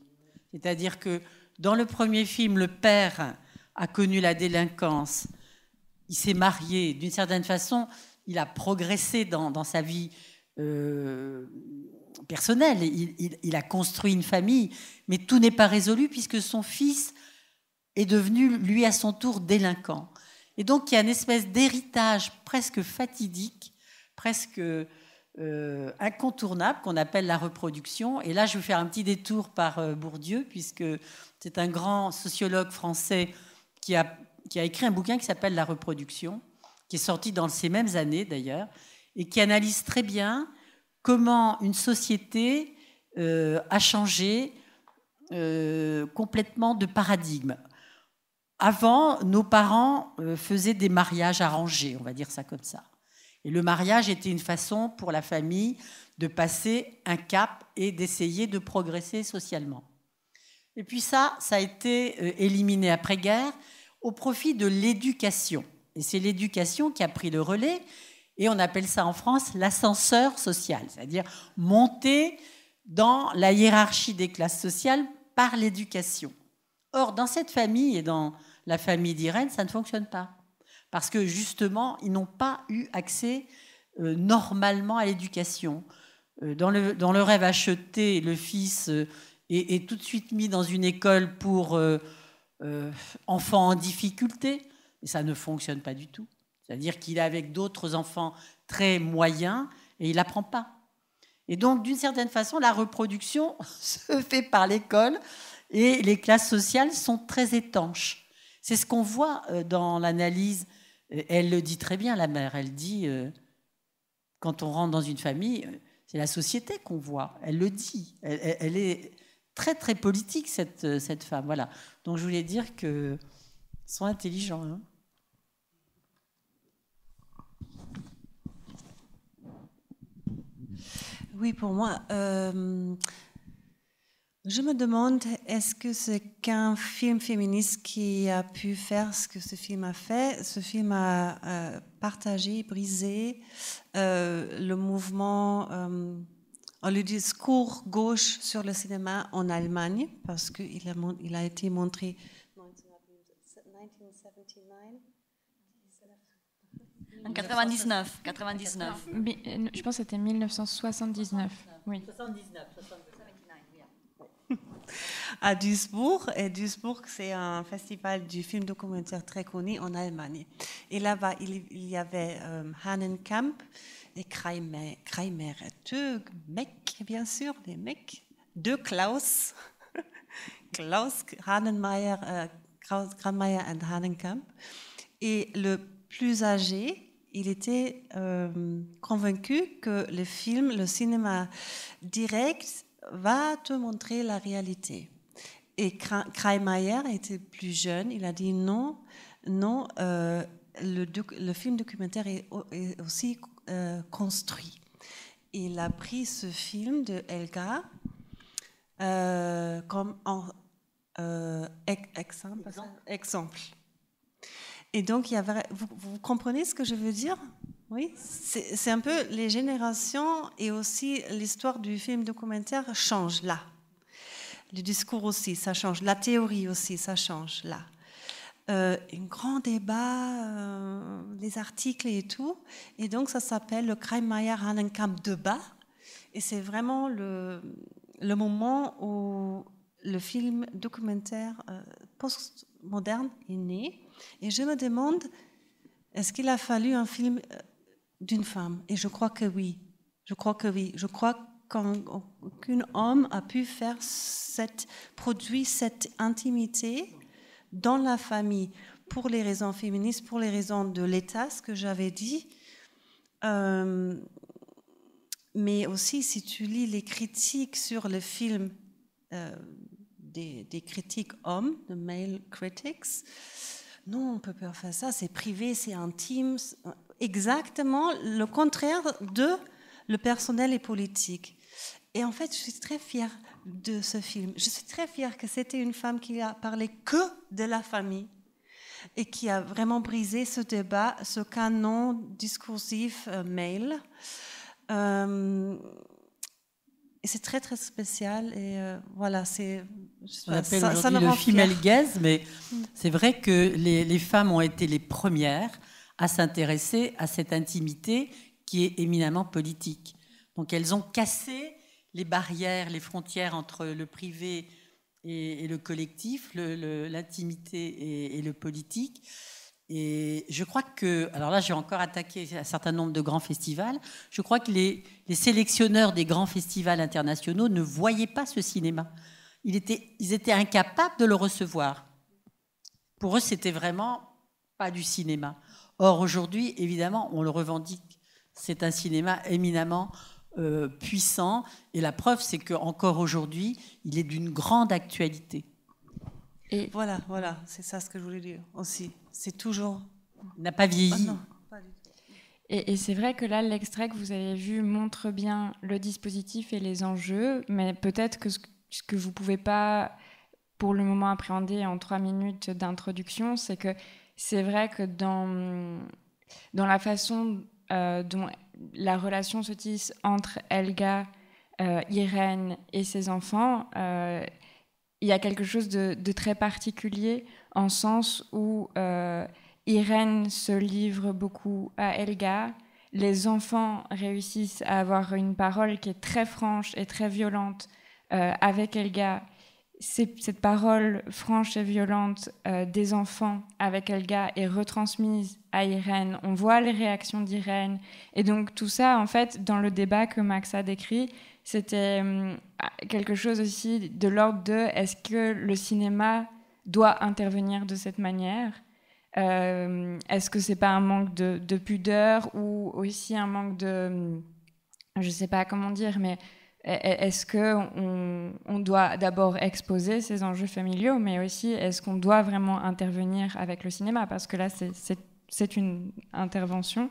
C'est-à-dire que dans le premier film, le père a connu la délinquance, il s'est marié, d'une certaine façon, il a progressé dans, sa vie euh, personnelle, il a construit une famille, mais tout n'est pas résolu puisque son fils est devenu, lui, à son tour, délinquant. Et donc, il y a une espèce d'héritage presque fatidique, presque euh, incontournable, qu'on appelle la reproduction. Et là, je vais faire un petit détour par euh, Bourdieu, puisque c'est un grand sociologue français qui a, écrit un bouquin qui s'appelle La reproduction, qui est sorti dans ces mêmes années d'ailleurs, et qui analyse très bien comment une société euh, a changé complètement de paradigme. Avant, nos parents euh, faisaient des mariages arrangés, on va dire ça comme ça. Et le mariage était une façon pour la famille de passer un cap et d'essayer de progresser socialement. Et puis ça, ça a été euh, éliminé après-guerre au profit de l'éducation. Et c'est l'éducation qui a pris le relais, et on appelle ça en France l'ascenseur social, c'est-à-dire monter dans la hiérarchie des classes sociales par l'éducation. Or, dans cette famille et dans la famille d'Irène, ça ne fonctionne pas. Parce que justement, ils n'ont pas eu accès euh, normalement à l'éducation. Euh, dans, le, dans le rêve acheté, le fils euh, est, tout de suite mis dans une école pour enfants en difficulté. Et ça ne fonctionne pas du tout. C'est-à-dire qu'il est avec d'autres enfants très moyens et il n'apprend pas. Et donc, d'une certaine façon, la reproduction <laughs> se fait par l'école et les classes sociales sont très étanches. C'est ce qu'on voit euh, dans l'analyse. Euh, elle le dit très bien, la mère. Elle dit, euh, quand on rentre dans une famille, c'est la société qu'on voit. Elle le dit. Elle, est très, très politique, cette, cette femme. Voilà. Donc, je voulais dire que... sont intelligents. Hein. oui, pour moi. Je me demande, est-ce que c'est qu'un film féministe qui a pu faire ce que ce film a fait Ce film a euh, partagé, brisé euh, le mouvement, euh, le discours gauche sur le cinéma en Allemagne, parce qu'il a, été montré. En 99, 99. Je pense que c'était 1979. Oui à Duisbourg. Et Duisbourg, c'est un festival du film documentaire très connu en Allemagne. Et là-bas, il, y avait euh, et Kreimer, Kreimer, deux mecs, bien sûr, des mecs, deux Klaus, <laughs> Klaus Hahnenmeier, euh, Klaus et Hanenkamp. Et le plus âgé, il était euh, convaincu que le film, le cinéma direct, va te montrer la réalité. Et Kreimeyer était plus jeune, il a dit non, non, euh, le, film documentaire est, aussi euh, construit. Il a pris ce film de Elga euh, comme en, exemple, Et donc, il vous comprenez ce que je veux dire oui, c'est un peu les générations et aussi l'histoire du film documentaire change là. Le discours aussi, ça change. La théorie aussi, ça change là. Euh, un grand débat, euh, des les articles et tout. Et donc ça s'appelle le kreimeier de débat. Et c'est vraiment le, le, moment où le film documentaire post euh, postmoderne est né. Et je me demande, est-ce qu'il a fallu un film d'une femme. Et je crois que oui. Je crois que oui. Je crois qu'aucun homme a pu faire cette, produit cette intimité dans la famille pour les raisons féministes, pour les raisons de l'État, ce que j'avais dit. Euh, mais aussi, si tu lis les critiques sur le film euh, des, critiques hommes, de male critics, non, on peut pas faire ça, c'est privé, c'est intime, exactement le contraire de le personnel et politique. Et en fait, je suis très fière de ce film. Je suis très fière que c'était une femme qui a parlé que de la famille et qui a vraiment brisé ce débat, ce canon discursif euh, male. Euh, c'est très très spécial et euh, voilà, c'est. On appelle ça, le female gaze, mais mm. c'est vrai que les, les, femmes ont été les premières à s'intéresser à cette intimité qui est éminemment politique. Donc elles ont cassé les barrières, les frontières entre le privé et, le collectif, l'intimité et, le politique. Et je crois que, alors là j'ai encore attaqué un certain nombre de grands festivals, je crois que les, sélectionneurs des grands festivals internationaux ne voyaient pas ce cinéma. Ils étaient, ils étaient incapables de le recevoir. Pour eux, c'était vraiment pas du cinéma. Or, aujourd'hui, évidemment, on le revendique. C'est un cinéma éminemment euh, puissant. Et la preuve, c'est qu'encore aujourd'hui, il est d'une grande actualité. Et voilà, voilà, c'est ça ce que je voulais dire aussi. C'est toujours. N'a pas vieilli. Ah non, pas du tout. Et, c'est vrai que là, l'extrait que vous avez vu montre bien le dispositif et les enjeux, mais peut-être que ce, ce, que vous pouvez pas pour le moment appréhender en trois minutes d'introduction, c'est que c'est vrai que dans, dans la façon euh, dont la relation se tisse entre Elga, euh, Irène et ses enfants, euh, il y a quelque chose de, de très particulier en sens où Irène se livre beaucoup à Elga, Les enfants réussissent à avoir une parole qui est très franche et très violente avec Elga, cette parole franche et violente euh, des enfants avec Elga est retransmise à Irène. On voit les réactions d'Irène. Et donc tout ça, en fait, dans le débat que Max a décrit, c'était hum, quelque chose aussi de l'ordre de est-ce que le cinéma doit intervenir de cette manière euh, Est-ce que c'est pas un manque de, de, pudeur ou aussi un manque de, hum, je sais pas comment dire, mais e, e, est-ce que on doit d'abord exposer ces enjeux familiaux, mais aussi est-ce qu'on doit vraiment intervenir avec le cinéma Parce que là, c'est une intervention.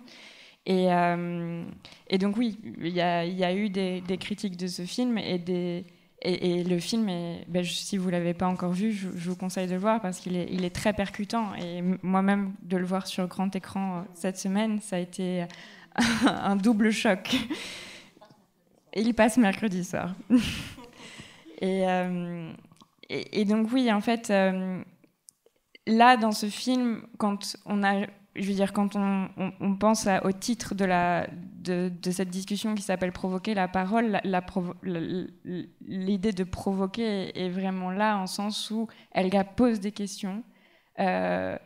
Euh, et, donc oui, il y a, eu des, critiques de ce film et, le film, ben, si vous ne l'avez pas encore vu, je, vous conseille de le voir parce qu'il est, très percutant. Et moi-même, de le voir sur grand écran euh, cette semaine, ça a été euh, <laughs> un double choc. il passe mercredi soir. <laughs> Euh, et, et, donc oui, en fait, euh, là, dans ce film, quand on a je veux dire, quand on, pense au titre de, la, de, cette discussion qui s'appelle Provoquer la parole, l'idée de provoquer est, vraiment là, en sens où Elga pose des questions, euh,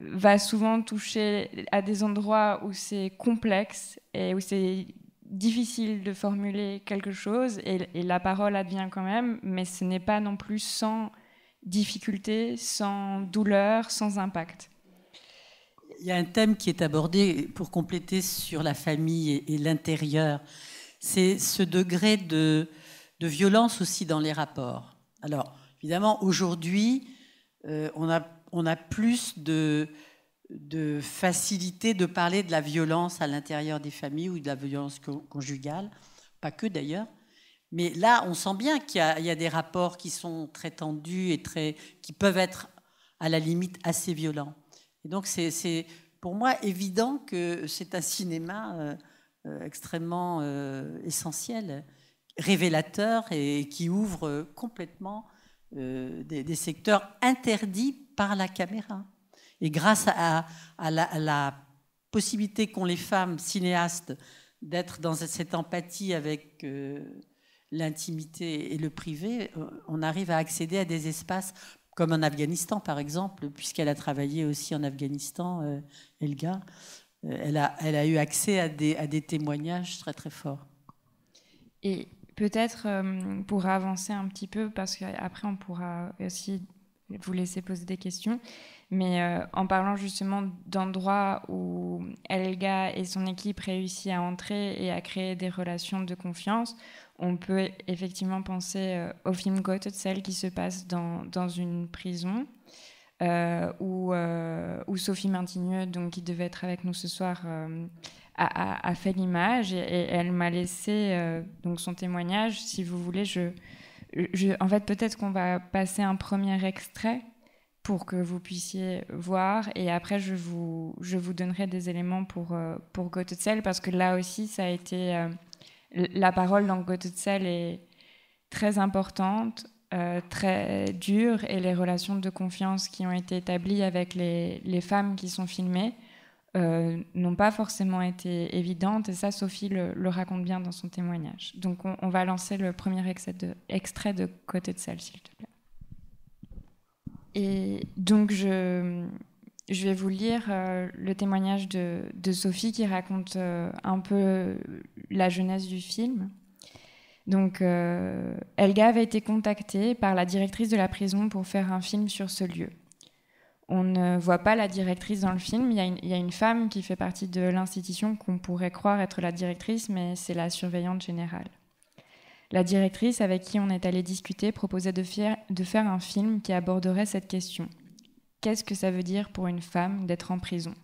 va souvent toucher à des endroits où c'est complexe et où c'est difficile de formuler quelque chose et, la parole advient quand même, mais ce n'est pas non plus sans difficulté, sans douleur, sans impact. Il y a un thème qui est abordé pour compléter sur la famille et, l'intérieur. C'est ce degré de, violence aussi dans les rapports. Alors, évidemment, aujourd'hui, euh, on, a, on a plus de, de faciliter de parler de la violence à l'intérieur des familles ou de la violence conjugale, pas que d'ailleurs. Mais là, on sent bien qu'il y, a des rapports qui sont très tendus et très, qui peuvent être à la limite assez violents. Et donc, c'est pour moi évident que c'est un cinéma euh, euh, extrêmement euh, essentiel, révélateur et qui ouvre complètement des secteurs interdits par la caméra. Et grâce à, la, possibilité qu'ont les femmes cinéastes d'être dans cette empathie avec euh, l'intimité et le privé, euh, on arrive à accéder à des espaces comme en Afghanistan par exemple, puisqu'elle a travaillé aussi en Afghanistan, euh, Elga. Elle a, elle a, eu accès à des, à des témoignages très très forts. Et peut-être pour avancer un petit peu, parce qu'après on pourra aussi vous laisser poser des questions, mais euh, en parlant justement d'endroits où Elga et son équipe réussissent à entrer et à créer des relations de confiance, on peut effectivement penser euh, au film Goethe, celle qui se passe dans, dans une prison, euh, où, où, Sophie Martigneux, donc, qui devait être avec nous ce soir, a, fait l'image et, elle m'a laissé donc son témoignage. Si vous voulez, je, je en fait, peut-être qu'on va passer un premier extrait pour que vous puissiez voir. Et après, je vous, je vous donnerai des éléments pour, euh, pour sel parce que là aussi, ça a été. Euh, la parole dans Côte-de-Sel est très importante, euh, très dure, et les relations de confiance qui ont été établies avec les, les femmes qui sont filmées n'ont pas forcément été évidentes. Et ça, Sophie le, raconte bien dans son témoignage. Donc, on, va lancer le premier extrait de, extrait de sel s'il te plaît. Et donc, je, vais vous lire euh, le témoignage de, Sophie qui raconte euh, un peu euh, la jeunesse du film. Donc, Elga avait été contactée par la directrice de la prison pour faire un film sur ce lieu. On ne voit pas la directrice dans le film. il y a une femme qui fait partie de l'institution qu'on pourrait croire être la directrice, mais c'est la surveillante générale. La directrice avec qui on est allé discuter proposait de, faire un film qui aborderait cette question. Qu'est-ce que ça veut dire pour une femme d'être en prison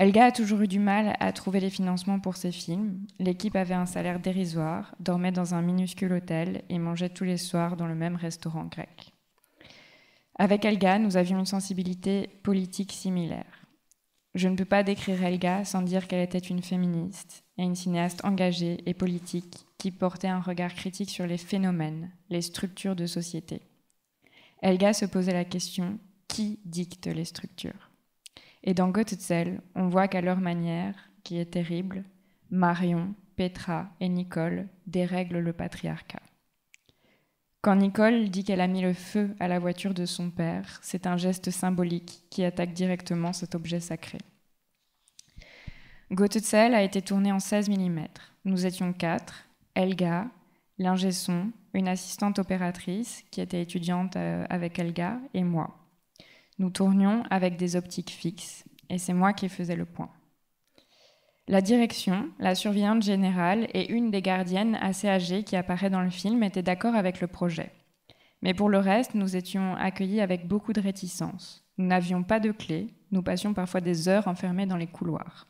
Elga a toujours eu du mal à trouver les financements pour ses films. L'équipe avait un salaire dérisoire, dormait dans un minuscule hôtel et mangeait tous les soirs dans le même restaurant grec. Avec Elga, nous avions une sensibilité politique similaire. Je ne peux pas décrire Elga sans dire qu'elle était une féministe et une cinéaste engagée et politique qui portait un regard critique sur les phénomènes, les structures de société. Elga se posait la question qui dicte les structures Et dans Gotetzel, on voit qu'à leur manière, qui est terrible, Marion, Petra et Nicole dérèglent le patriarcat. Quand Nicole dit qu'elle a mis le feu à la voiture de son père, c'est un geste symbolique qui attaque directement cet objet sacré. Gotetzel a été tourné en 16 mm. Nous étions quatre, Elga, l'ingé une assistante opératrice qui était étudiante euh, avec Elga et moi. Nous tournions avec des optiques fixes et c'est moi qui faisais le point. La direction, la surveillante générale et une des gardiennes assez âgées qui apparaît dans le film étaient d'accord avec le projet. Mais pour le reste, nous étions accueillis avec beaucoup de réticence. Nous n'avions pas de clé, nous passions parfois des heures enfermés dans les couloirs.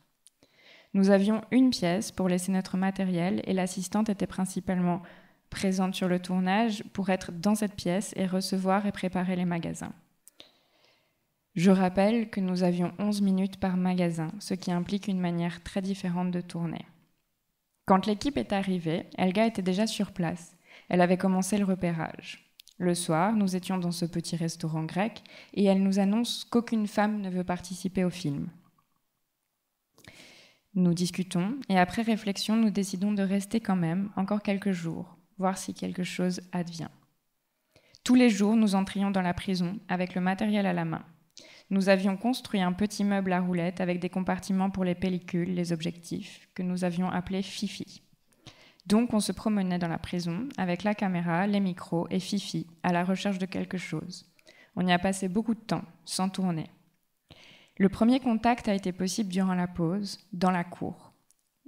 Nous avions une pièce pour laisser notre matériel et l'assistante était principalement présente sur le tournage pour être dans cette pièce et recevoir et préparer les magasins. Je rappelle que nous avions 11 minutes par magasin, ce qui implique une manière très différente de tourner. Quand l'équipe est arrivée, Elga était déjà sur place. Elle avait commencé le repérage. Le soir, nous étions dans ce petit restaurant grec et elle nous annonce qu'aucune femme ne veut participer au film. Nous discutons et après réflexion, nous décidons de rester quand même encore quelques jours, voir si quelque chose advient. Tous les jours, nous entrions dans la prison avec le matériel à la main. Nous avions construit un petit meuble à roulettes avec des compartiments pour les pellicules, les objectifs, que nous avions appelé Fifi. Donc on se promenait dans la prison avec la caméra, les micros et Fifi à la recherche de quelque chose. On y a passé beaucoup de temps, sans tourner. Le premier contact a été possible durant la pause, dans la cour.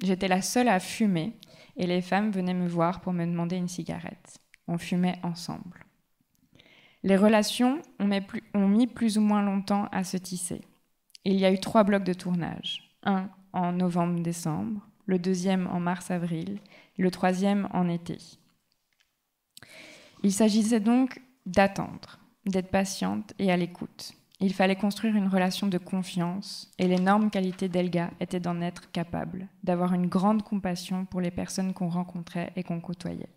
J'étais la seule à fumer et les femmes venaient me voir pour me demander une cigarette. On fumait ensemble. Les relations ont, mis plus ou moins longtemps à se tisser. Il y a eu trois blocs de tournage. Un en novembre-décembre, le deuxième en mars-avril, le troisième en été. Il s'agissait donc d'attendre, d'être patiente et à l'écoute. Il fallait construire une relation de confiance, et l'énorme qualité d'Elga était d'en être capable, d'avoir une grande compassion pour les personnes qu'on rencontrait et qu'on côtoyait.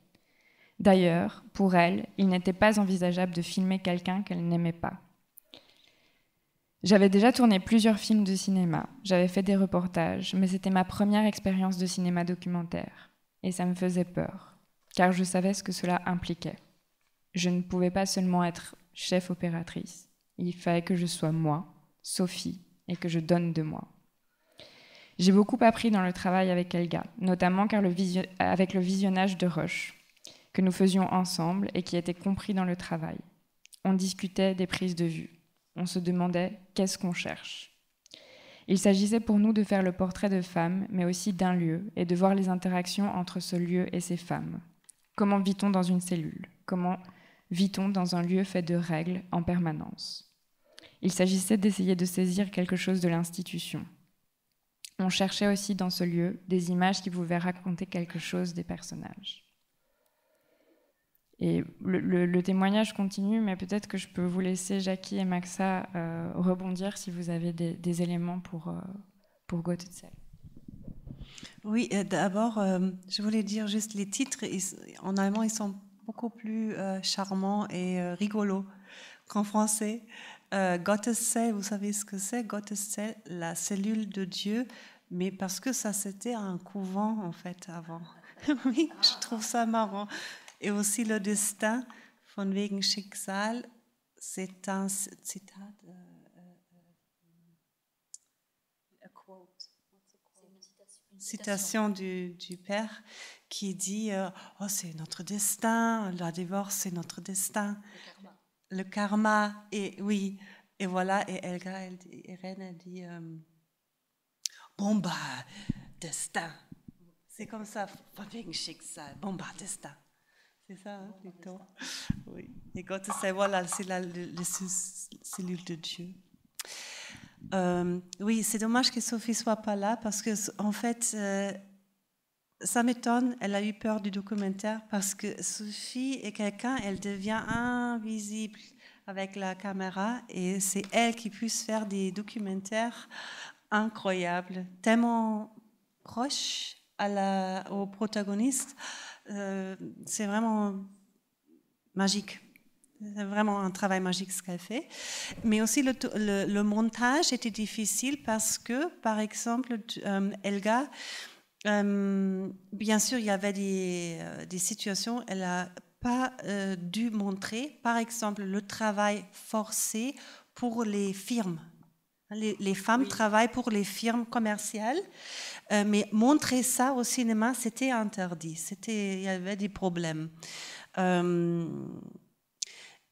D'ailleurs, pour elle, il n'était pas envisageable de filmer quelqu'un qu'elle n'aimait pas. J'avais déjà tourné plusieurs films de cinéma, j'avais fait des reportages, mais c'était ma première expérience de cinéma documentaire, et ça me faisait peur, car je savais ce que cela impliquait. Je ne pouvais pas seulement être chef opératrice il fallait que je sois moi, Sophie, et que je donne de moi. J'ai beaucoup appris dans le travail avec Elga, notamment avec le visionnage de Roche, que nous faisions ensemble et qui était compris dans le travail. On discutait des prises de vue. On se demandait qu'est-ce qu'on cherche. Il s'agissait pour nous de faire le portrait de femmes, mais aussi d'un lieu, et de voir les interactions entre ce lieu et ces femmes. Comment vit-on dans une cellule Comment vit-on dans un lieu fait de règles en permanence il s'agissait d'essayer de saisir quelque chose de l'institution. On cherchait aussi dans ce lieu des images qui pouvaient raconter quelque chose des personnages. Et le, témoignage continue, mais peut-être que je peux vous laisser, Jackie et Maxa, euh, rebondir si vous avez des, éléments pour, euh, pour Oui, euh, d'abord, euh, je voulais dire juste les titres, en allemand, ils sont beaucoup plus charmants et rigolos qu'en français. Euh, vous savez ce que c'est Gottesel, la cellule de Dieu, mais parce que ça c'était un couvent en fait avant. <laughs> oui, je trouve ça marrant. Et aussi le destin, von wegen Schicksal, c'est un citat. Euh, euh, citation, du, père qui dit euh, Oh, c'est notre destin, la divorce, c'est notre destin le karma, et oui, et voilà, et Elga, elle, Irène, elle dit euh, bomba destin. C'est comme ça, wegen Schicksal. ça bomba destin. C'est ça, hein, bah, plutôt. Oui. Et quand tu sais voilà, c'est la, cellule de Dieu. Euh, oui, c'est dommage que Sophie soit pas là parce que en fait, euh, ça m'étonne, elle a eu peur du documentaire parce que Sophie est quelqu'un, elle devient invisible avec la caméra et c'est elle qui puisse faire des documentaires incroyables, tellement proches à la, au protagonistes. Euh, c'est vraiment magique. C'est vraiment un travail magique ce qu'elle fait. Mais aussi le, montage était difficile parce que, par exemple, euh, Elga, euh, bien sûr, il y avait des, euh, situations, elle n'a pas euh, dû montrer, par exemple, le travail forcé pour les firmes. Les, femmes travaillent pour les firmes commerciales, mais montrer ça au cinéma, c'était interdit. C'était, il y avait des problèmes.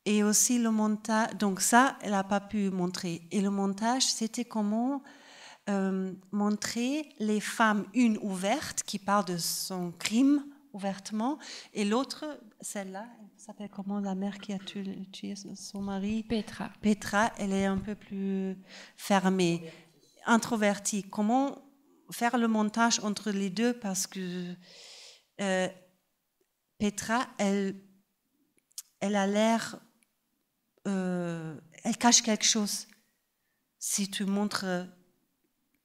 et aussi le montage, donc ça, elle n'a pas pu montrer. Et le montage, c'était comment euh, montrer les femmes, une ouverte qui parle de son crime ouvertement, et l'autre, celle-là, elle s'appelle comment la mère qui a tué, son mari Petra. Petra, elle est un peu plus fermée, introvertie. Comment faire le montage entre les deux parce que euh, Petra, elle, elle a l'air, euh, elle cache quelque chose. Si tu montres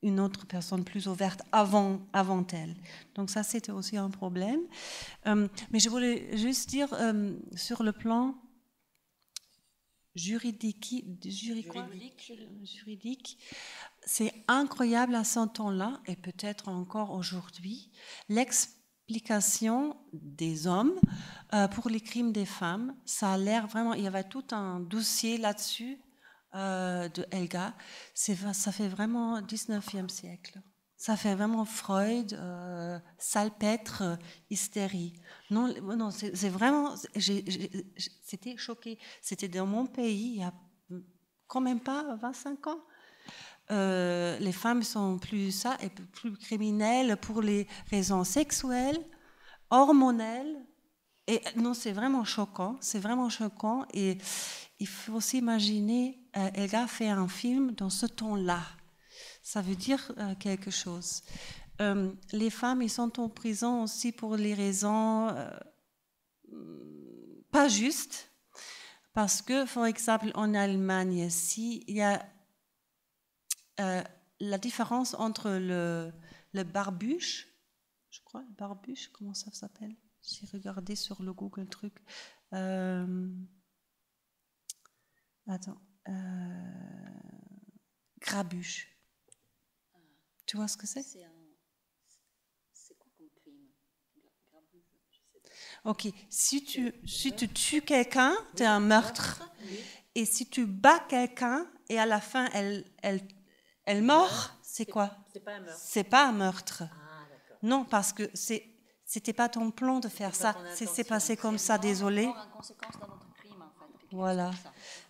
une autre personne plus ouverte avant, avant elle. Donc ça, c'était aussi un problème. Euh, mais je voulais juste dire euh, sur le plan juridique, juridique, juridique c'est incroyable à ce temps-là, et peut-être encore aujourd'hui, l'explication des hommes euh, pour les crimes des femmes. Ça a l'air vraiment, il y avait tout un dossier là-dessus euh, de Helga, ça fait vraiment 19e siècle. Ça fait vraiment Freud, euh, salpêtre, euh, hystérie. Non, oh non c'est vraiment. C'était choqué. C'était dans mon pays, il y a quand même pas 25 ans. les femmes sont plus ça et plus criminelles pour les raisons sexuelles, hormonelles. Et non, c'est vraiment choquant. C'est vraiment choquant. Et il faut s'imaginer euh, elle a fait un film dans ce temps là Ça veut dire euh, quelque chose. Euh, les femmes, ils sont en prison aussi pour des raisons pas justes. Parce que, par exemple, en Allemagne, si il y a la différence entre le, le barbuche, je crois, le barbuche, comment ça s'appelle J'ai regardé sur le Google truc. Attends. Euh, grabuche. tu vois ce que c'est Ok, si tu, si tu tues quelqu'un, tu es un meurtre. Et si tu bats quelqu'un et à la fin elle, elle, elle meurt, c'est quoi C'est pas un meurtre. Ah, non, parce que c'était pas ton plan de faire ça. C'est passé comme ça, désolé. Voilà.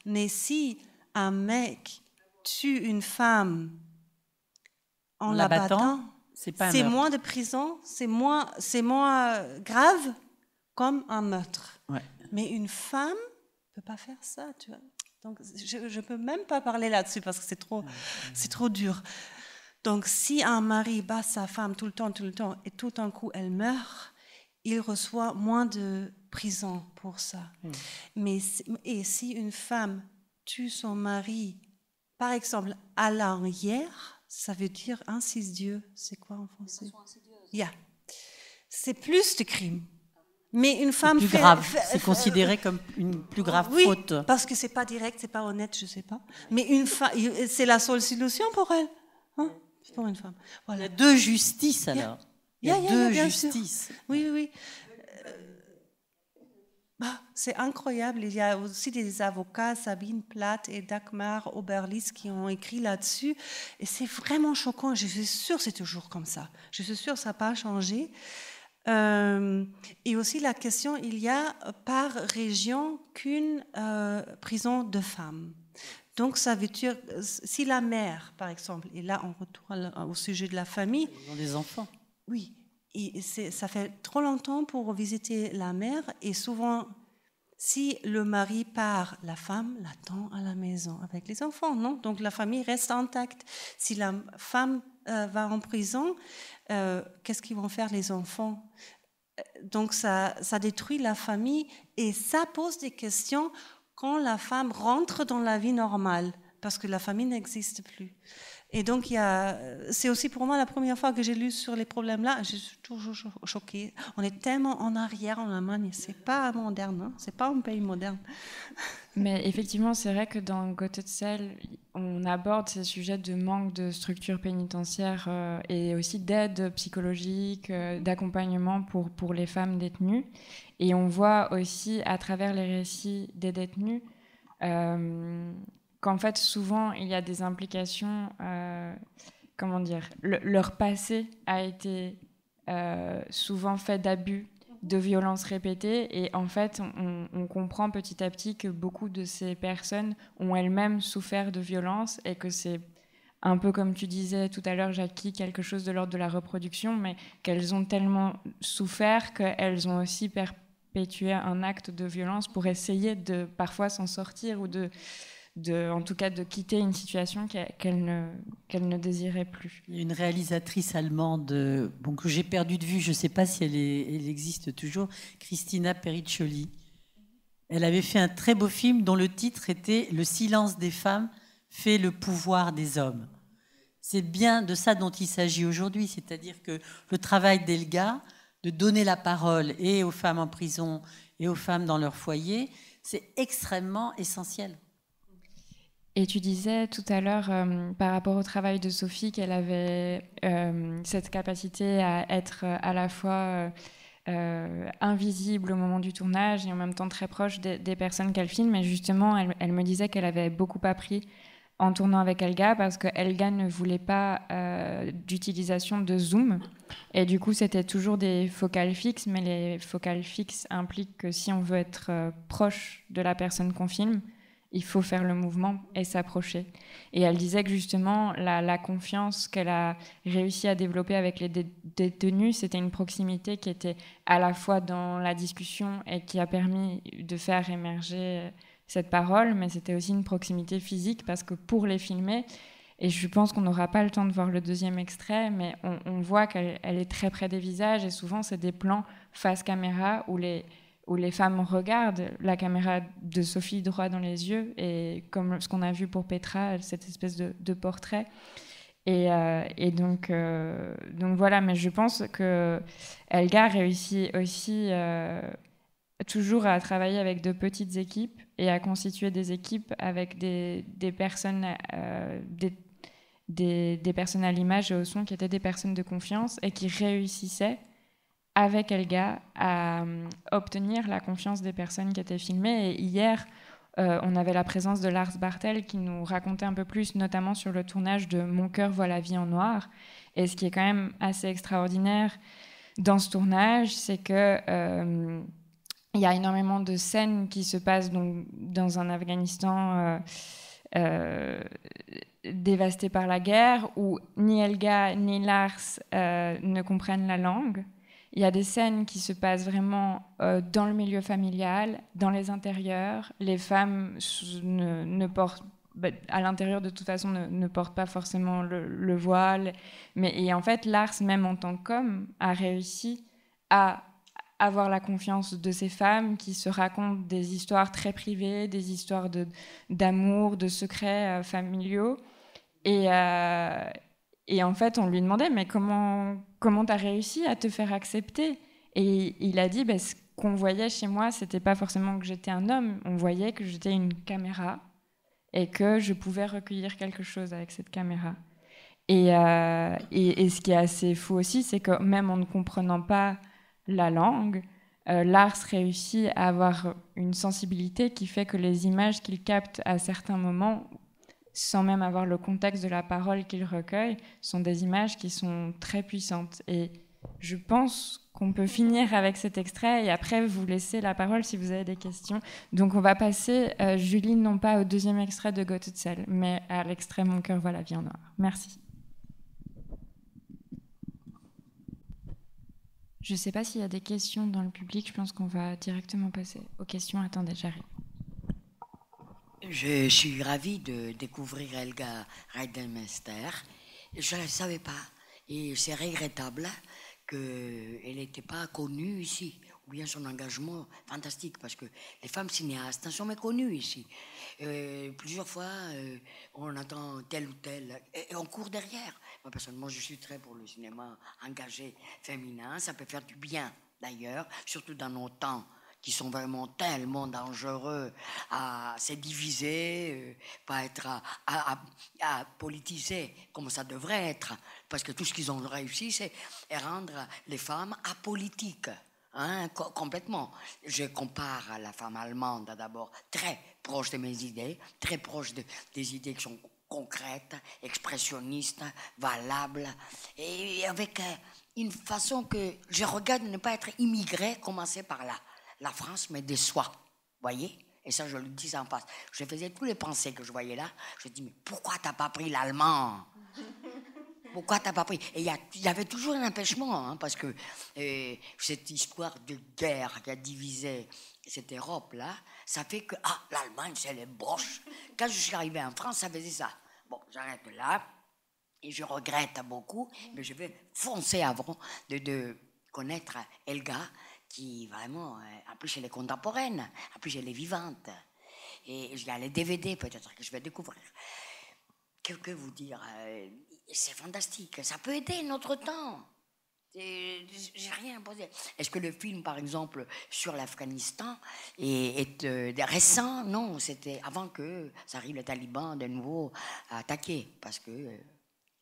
Mais si un mec tue une femme en, la battant, c'est moins de prison, c'est moins, c'est moins euh, grave comme un meurtre. Mais une femme peut pas faire ça, tu vois. Donc je, ne peux même pas parler là-dessus parce que c'est trop, c'est trop dur. Donc si un mari bat sa femme tout le temps, tout le temps, et tout d'un coup elle meurt, il reçoit moins de prison pour ça. Hmm. Mais et si une femme tue son mari, par exemple, à l'arrière, ça veut dire Dieu C'est quoi en français yeah. C'est plus de crime. Mais une femme plus c'est considéré comme une plus grave oui, faute. Parce que c'est pas direct, c'est pas honnête, je sais pas. Mais une femme, c'est la seule solution pour elle, hein pour une femme. Voilà. deux justices alors. Il y a, une deux Oui, oui, euh, bah, C'est incroyable. Il y a aussi des avocats, Sabine Platt et Dagmar Oberlis, qui ont écrit là-dessus. Et c'est vraiment choquant. Je suis sûre c'est toujours comme ça. Je suis sûre ça n'a pas changé. Euh, et aussi la question, il y a par région qu'une euh, prison de femmes. Donc ça veut dire, si la mère, par exemple, et là on retourne au sujet de la famille. Ils ont des enfants. Oui, ça fait trop longtemps pour visiter la mère et souvent, si le mari part, la femme l'attend à la maison avec les enfants, non Donc la famille reste intacte. Si la femme euh, va en prison, euh, qu'est-ce qu'ils vont faire les enfants euh, Donc ça, ça détruit la famille et ça pose des questions quand la femme rentre dans la vie normale, parce que la famille n'existe plus. Et donc, c'est aussi pour moi la première fois que j'ai lu sur les problèmes-là. Je suis toujours choquée. On est tellement en arrière en Allemagne. C'est pas moderne. Hein. C'est pas un pays moderne. <laughs> Mais effectivement, c'est vrai que dans Goethe on aborde ces sujets de manque de structure pénitentiaire euh, et aussi d'aide psychologique, euh, d'accompagnement pour, pour les femmes détenues. Et on voit aussi à travers les récits des détenues. Euh, qu'en fait, souvent, il y a des implications. Euh, comment dire Leur passé a été euh, souvent fait d'abus, de violences répétées. Et en fait, on, on, comprend petit à petit que beaucoup de ces personnes ont elles-mêmes souffert de violences et que c'est. Un peu comme tu disais tout à l'heure, Jackie, quelque chose de l'ordre de la reproduction, mais qu'elles ont tellement souffert qu'elles ont aussi perpétué un acte de violence pour essayer de parfois s'en sortir ou de, en tout cas de quitter une situation qu'elle ne, qu'elle ne désirait plus. une réalisatrice allemande euh, bon, que j'ai perdu de vue, je ne sais pas si elle, elle existe toujours, Christina Periccioli. Elle avait fait un très beau film dont le titre était Le silence des femmes fait le pouvoir des hommes. C'est bien de ça dont il s'agit aujourd'hui, c'est-à-dire que le travail d'Elga, de donner la parole et aux femmes en prison et aux femmes dans leur foyer, c'est extrêmement essentiel. Et tu disais tout à l'heure euh, par rapport au travail de Sophie qu'elle avait euh, cette capacité à être euh, à la fois invisible au moment du tournage et en même temps très proche des, personnes qu'elle filme. Et justement, elle, elle me disait qu'elle avait beaucoup appris en tournant avec Elga parce que Elga ne voulait pas d'utilisation de zoom. Et du coup, c'était toujours des focales fixes, mais les focales fixes impliquent que si on veut être proche de la personne qu'on filme, il faut faire le mouvement et s'approcher. Et elle disait que justement, la, confiance qu'elle a réussi à développer avec les détenus, c'était une proximité qui était à la fois dans la discussion et qui a permis de faire émerger euh, cette parole, mais c'était aussi une proximité physique parce que pour les filmer, et je pense qu'on n'aura pas le temps de voir le deuxième extrait, mais on, on voit qu'elle est très près des visages et souvent c'est des plans face caméra où les, où les femmes regardent la caméra de Sophie droit dans les yeux, et comme ce qu'on a vu pour Petra, cette espèce de, portrait. Et, euh, euh, donc, voilà, mais je pense que Elga réussit aussi euh, toujours à travailler avec de petites équipes et à constituer des équipes avec des, personnes, des personnes à l'image et au son qui étaient des personnes de confiance et qui réussissaient avec Elga à euh, obtenir la confiance des personnes qui étaient filmées. Et hier, euh, on avait la présence de Lars Bartel qui nous racontait un peu plus, notamment sur le tournage de Mon cœur voit la vie en noir. Et ce qui est quand même assez extraordinaire dans ce tournage, c'est que euh, il y a énormément de scènes qui se passent donc, dans un Afghanistan dévasté par la guerre, où ni Elga ni Lars ne comprennent la langue. Il y a des scènes qui se passent vraiment euh, dans le milieu familial, dans les intérieurs. Les femmes ne, portent bah, à l'intérieur, de toute façon, ne, portent pas forcément le, voile. Mais, et en fait, Lars, même en tant qu'homme, a réussi à avoir la confiance de ces femmes qui se racontent des histoires très privées, des histoires d'amour, de, secrets euh, familiaux. Et, euh, et en fait, on lui demandait, mais comment comment t'as réussi à te faire accepter Et il a dit, bah, ce qu'on voyait chez moi, c'était pas forcément que j'étais un homme. On voyait que j'étais une caméra et que je pouvais recueillir quelque chose avec cette caméra. Et, euh, ce qui est assez fou aussi, c'est que même en ne comprenant pas la langue, euh, Lars réussit à avoir une sensibilité qui fait que les images qu'il capte à certains moments sans même avoir le contexte de la parole qu'ils recueillent, sont des images qui sont très puissantes. Et je pense qu'on peut finir avec cet extrait et après vous laisser la parole si vous avez des questions. Donc on va passer, euh, Julie, non pas au deuxième extrait de Gotthold Cell, mais à l'extrait Mon cœur voit la vie en noir. Merci. Je ne sais pas s'il y a des questions dans le public, je pense qu'on va directement passer aux questions. Attendez, j'arrive. Je suis ravie de découvrir Helga Reidenmester. Je ne savais pas. Et c'est regrettable qu'elle n'était pas connue ici. Ou bien son engagement fantastique, parce que les femmes cinéastes sont méconnues ici. Euh, plusieurs fois, euh, on attend tel ou tel, et, on court derrière. Moi, personnellement, je suis très pour le cinéma engagé féminin. Ça peut faire du bien, d'ailleurs, surtout dans nos temps qui sont vraiment tellement dangereux à se diviser, euh, pas être à, politiser comme ça devrait être, parce que tout ce qu'ils ont réussi, c'est rendre les femmes apolitiques. Hein, complètement. Je compare la femme allemande d'abord, très proche de mes idées, très proche des idées qui sont concrètes, expressionnistes, valables, et avec euh, une façon que je regarde ne pas être immigrée, commencer par là la France me déçoit. Voyez Et ça, je le dis en face. Je faisais tous les pensées que je voyais là. Je dis, mais pourquoi t'as pas pris l'allemand <laughs> Pourquoi t'as pas pris Et il y, avait toujours un empêchement, hein, parce que euh, cette histoire de guerre qui a divisé cette Europe-là, ça fait que, ah, l'Allemagne, c'est les broches. Quand je suis arrivé en France, ça faisait ça. Bon, j'arrête là, et je regrette beaucoup, mais je vais foncer avant de, de connaître Elga, qui vraiment, euh, en plus elle est contemporaine, en plus elle est vivante. Et il les DVD peut-être que je vais découvrir. Que, que vous dire euh, C'est fantastique, ça peut aider notre temps. J'ai rien posé. Est-ce que le film, par exemple, sur l'Afghanistan est, euh, récent Non, c'était avant que ça arrive les talibans de nouveau à attaquer, parce que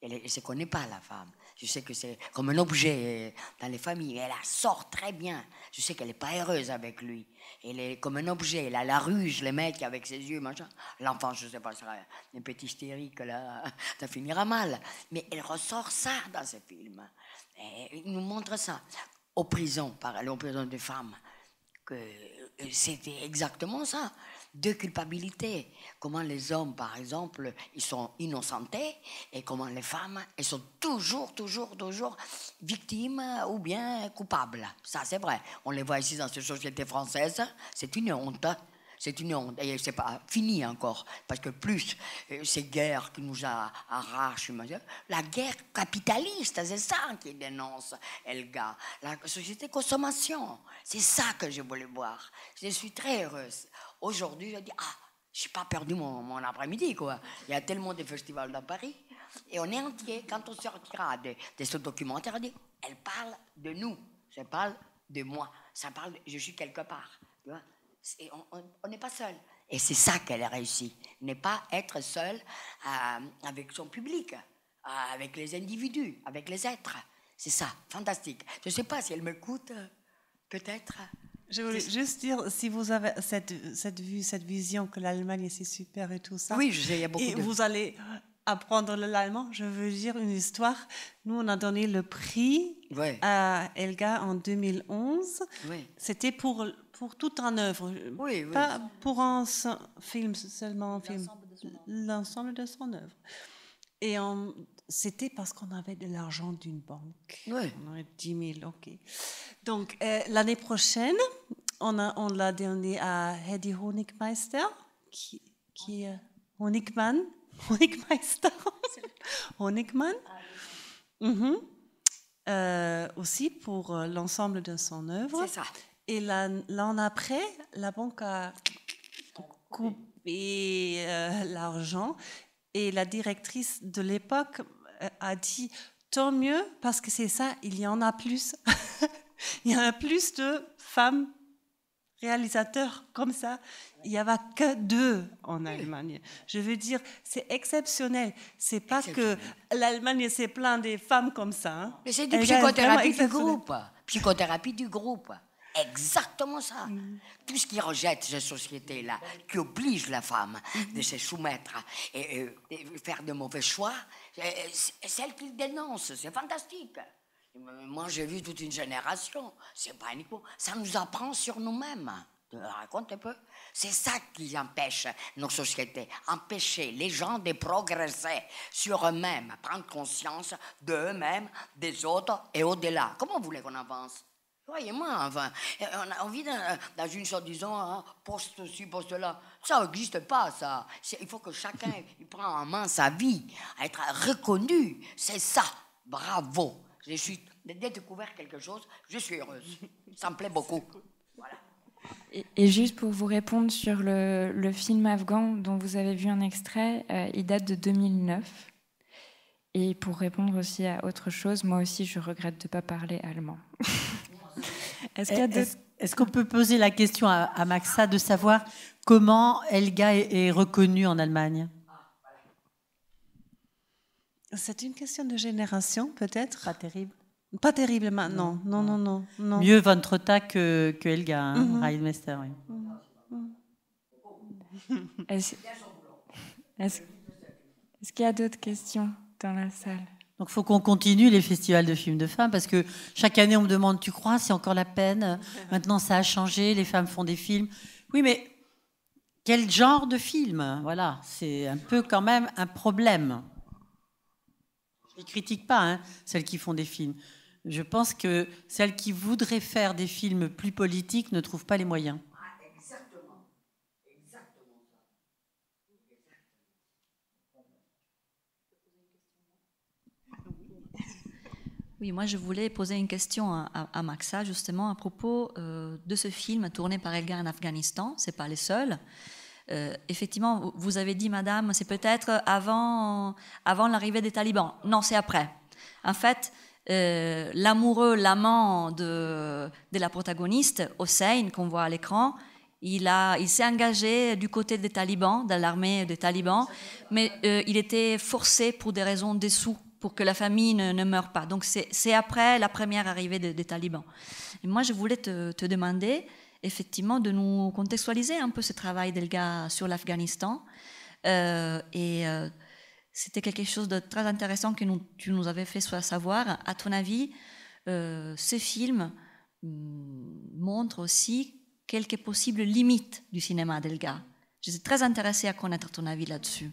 ne se connaît pas, la femme. Je sais que c'est comme un objet euh, dans les familles. Elle la sort très bien. Je sais qu'elle n'est pas heureuse avec lui. Elle est comme un objet. Elle a la ruge, les mecs avec ses yeux, machin. L'enfant, je ne sais pas, sera un petit hystérique, là. <laughs> Ça finira mal. Mais elle ressort ça dans ce film. Et il nous montre ça. Aux prisons, par aux prison des femmes. Que euh, c'était exactement ça de culpabilité. Comment les hommes, par exemple, ils sont innocentés et comment les femmes, elles sont toujours, toujours, toujours victimes ou bien coupables. Ça, c'est vrai. On les voit ici dans cette société française. C'est une honte. C'est une honte. Et c'est pas fini encore. Parce que plus euh, ces guerres qui nous arrachent, la guerre capitaliste, c'est ça qui dénonce Elga. La société consommation. C'est ça que je voulais voir. Je suis très heureuse. Aujourd'hui, je dis, ah, je n'ai pas perdu mon, après-midi, quoi. Il y a tellement de festivals dans Paris. Et on est entier. Quand on sortira de, ce documentaire, dit, elle parle de nous. Ça parle de moi. Ça parle, je suis quelque part. Tu vois on n'est pas seul. Et c'est ça qu'elle a réussi. n'est pas être seul euh, avec son public, euh, avec les individus, avec les êtres. C'est ça, fantastique. Je ne sais pas si elle m'écoute, euh, peut-être. Je voulais juste dire, si vous avez cette, cette vue, cette vision que l'Allemagne c'est super et tout ça. Oui, je il y a beaucoup et vous allez apprendre l'allemand. Je veux dire une histoire. Nous, on a donné le prix à Elga en 2011. C'était pour pour toute un œuvre, oui, oui. pas pour un film seulement film, l'ensemble de son œuvre. Et en c'était parce qu'on avait de l'argent d'une banque. Oui. On avait 10 000, ok. Donc, euh, l'année prochaine, on, a, l'a donné à Hedy Honigmeister, qui, est Honigman. <laughs> Honigmeister. Honigman. Mhm. Euh, aussi pour euh, l'ensemble de son œuvre. C'est ça. Et l'an après, la banque a coupé l'argent et la directrice de l'époque a dit tant mieux parce que c'est ça, il y en a plus. <laughs> il y en a plus de femmes réalisateurs comme ça. Il n'y avait que deux en Allemagne. Je veux dire, c'est exceptionnel. C'est pas que l'Allemagne c'est plein des femmes comme ça. Hein. Mais c'est du psychothérapie du groupe. Psychothérapie du groupe exactement ça. Mmh. Tout ce qui rejette ces sociétés-là, qui oblige la femme mm. de se soumettre et, de euh, faire de mauvais choix, euh, c'est celle qu'il dénonce. C'est fantastique. Moi, j'ai vu toute une génération. C'est pas uniquement. Ça nous apprend sur nous-mêmes. Raconte un peu. C'est ça qui empêche nos sociétés, empêcher les gens de progresser sur eux-mêmes, prendre conscience d'eux-mêmes, des autres et au-delà. Comment vous qu'on avance Croyez-moi, euh, on, a envie dans une sorte, disons, hein, poste ci, poste là. Ça n'existe pas, ça. Il faut que chacun il prend en main sa vie, être reconnu. C'est ça. Bravo. Je suis découvert quelque chose, je suis heureuse. Ça me plaît beaucoup. Voilà. Et, juste pour vous répondre sur le, film afghan dont vous avez vu un extrait, euh, il date de 2009. Et pour répondre aussi à autre chose, moi aussi je regrette de ne pas parler allemand. <laughs> Eh, est-ce qu'on peut poser la question à, Maxa de savoir comment Elga est, reconnue en Allemagne C'est une question de génération, peut-être Pas terrible. Pas terrible maintenant. Non, non, non. non. Mieux Von Trotta que, que, Helga, hein, mhm. oui. Mhm. Est-ce qu'il y a d'autres questions dans la salle donc il faut qu'on continue les festivals de films de femmes parce que chaque année on me demande tu crois c'est encore la peine <laughs> maintenant ça a changé les femmes font des films oui mais quel genre de film voilà c'est un peu quand même un problème je ne critique pas hein, celles qui font des films je pense que celles qui voudraient faire des films plus politiques ne trouvent pas les moyens Oui, moi je voulais poser une question à, Maxa justement à propos euh, de ce film tourné par Elgar en Afghanistan. C'est pas les seuls. Euh, effectivement, vous avez dit, Madame, c'est peut-être avant, avant l'arrivée des talibans. Non, c'est après. En fait, euh, l'amoureux, l'amant de, la protagoniste, Hossein, qu'on voit à l'écran, il, a, il s'est engagé du côté des talibans, dans l'armée des talibans, mais il était forcé pour des raisons sous pour que la famille ne, meure pas. Donc c'est après la première arrivée des talibans. Et moi, je voulais te, demander, effectivement, de nous contextualiser un peu ce travail d'Elga sur l'Afghanistan. Euh, et euh, c'était quelque chose de très intéressant que tu nous avais fait savoir. À ton avis, euh, ce film mm, montre aussi quelques possibles limites du cinéma d'Elga. J'étais très intéressée à connaître ton avis là-dessus.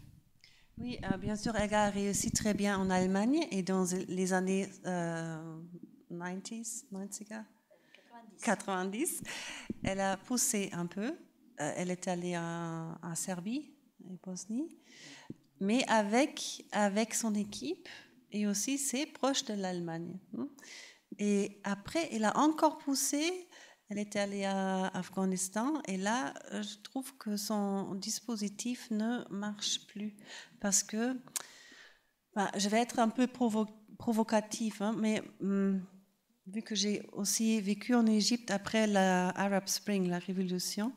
Oui, euh, bien sûr, elle a réussi très bien en Allemagne et dans les années 90, 90, 90, elle a poussé un peu. Euh, elle est allée en, Serbie et Bosnie, mais avec, avec son équipe et aussi ses proches de l'Allemagne. Hmm? Et après, elle a encore poussé elle est allée à Afghanistan et là, euh, je trouve que son dispositif ne marche plus parce que bah, je vais être un peu provocative, hein, mais hum, vu que j'ai aussi vécu en Égypte après la Arab Spring, la révolution,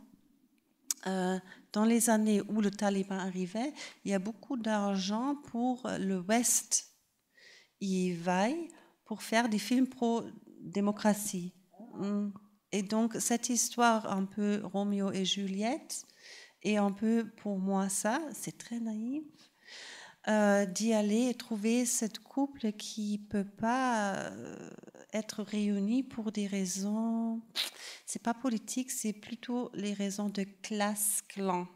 euh, dans les années où le taliban arrivait, il y a beaucoup d'argent pour le West. Il vaille pour faire des films pro-démocratie. Hum. Et donc cette histoire un peu Roméo et Juliette et un peu pour moi ça, c'est très naïf, euh, d'y aller et trouver cette couple qui peut pas euh, être réunie pour des raisons, c'est pas politique, c'est plutôt les raisons de classe, clan.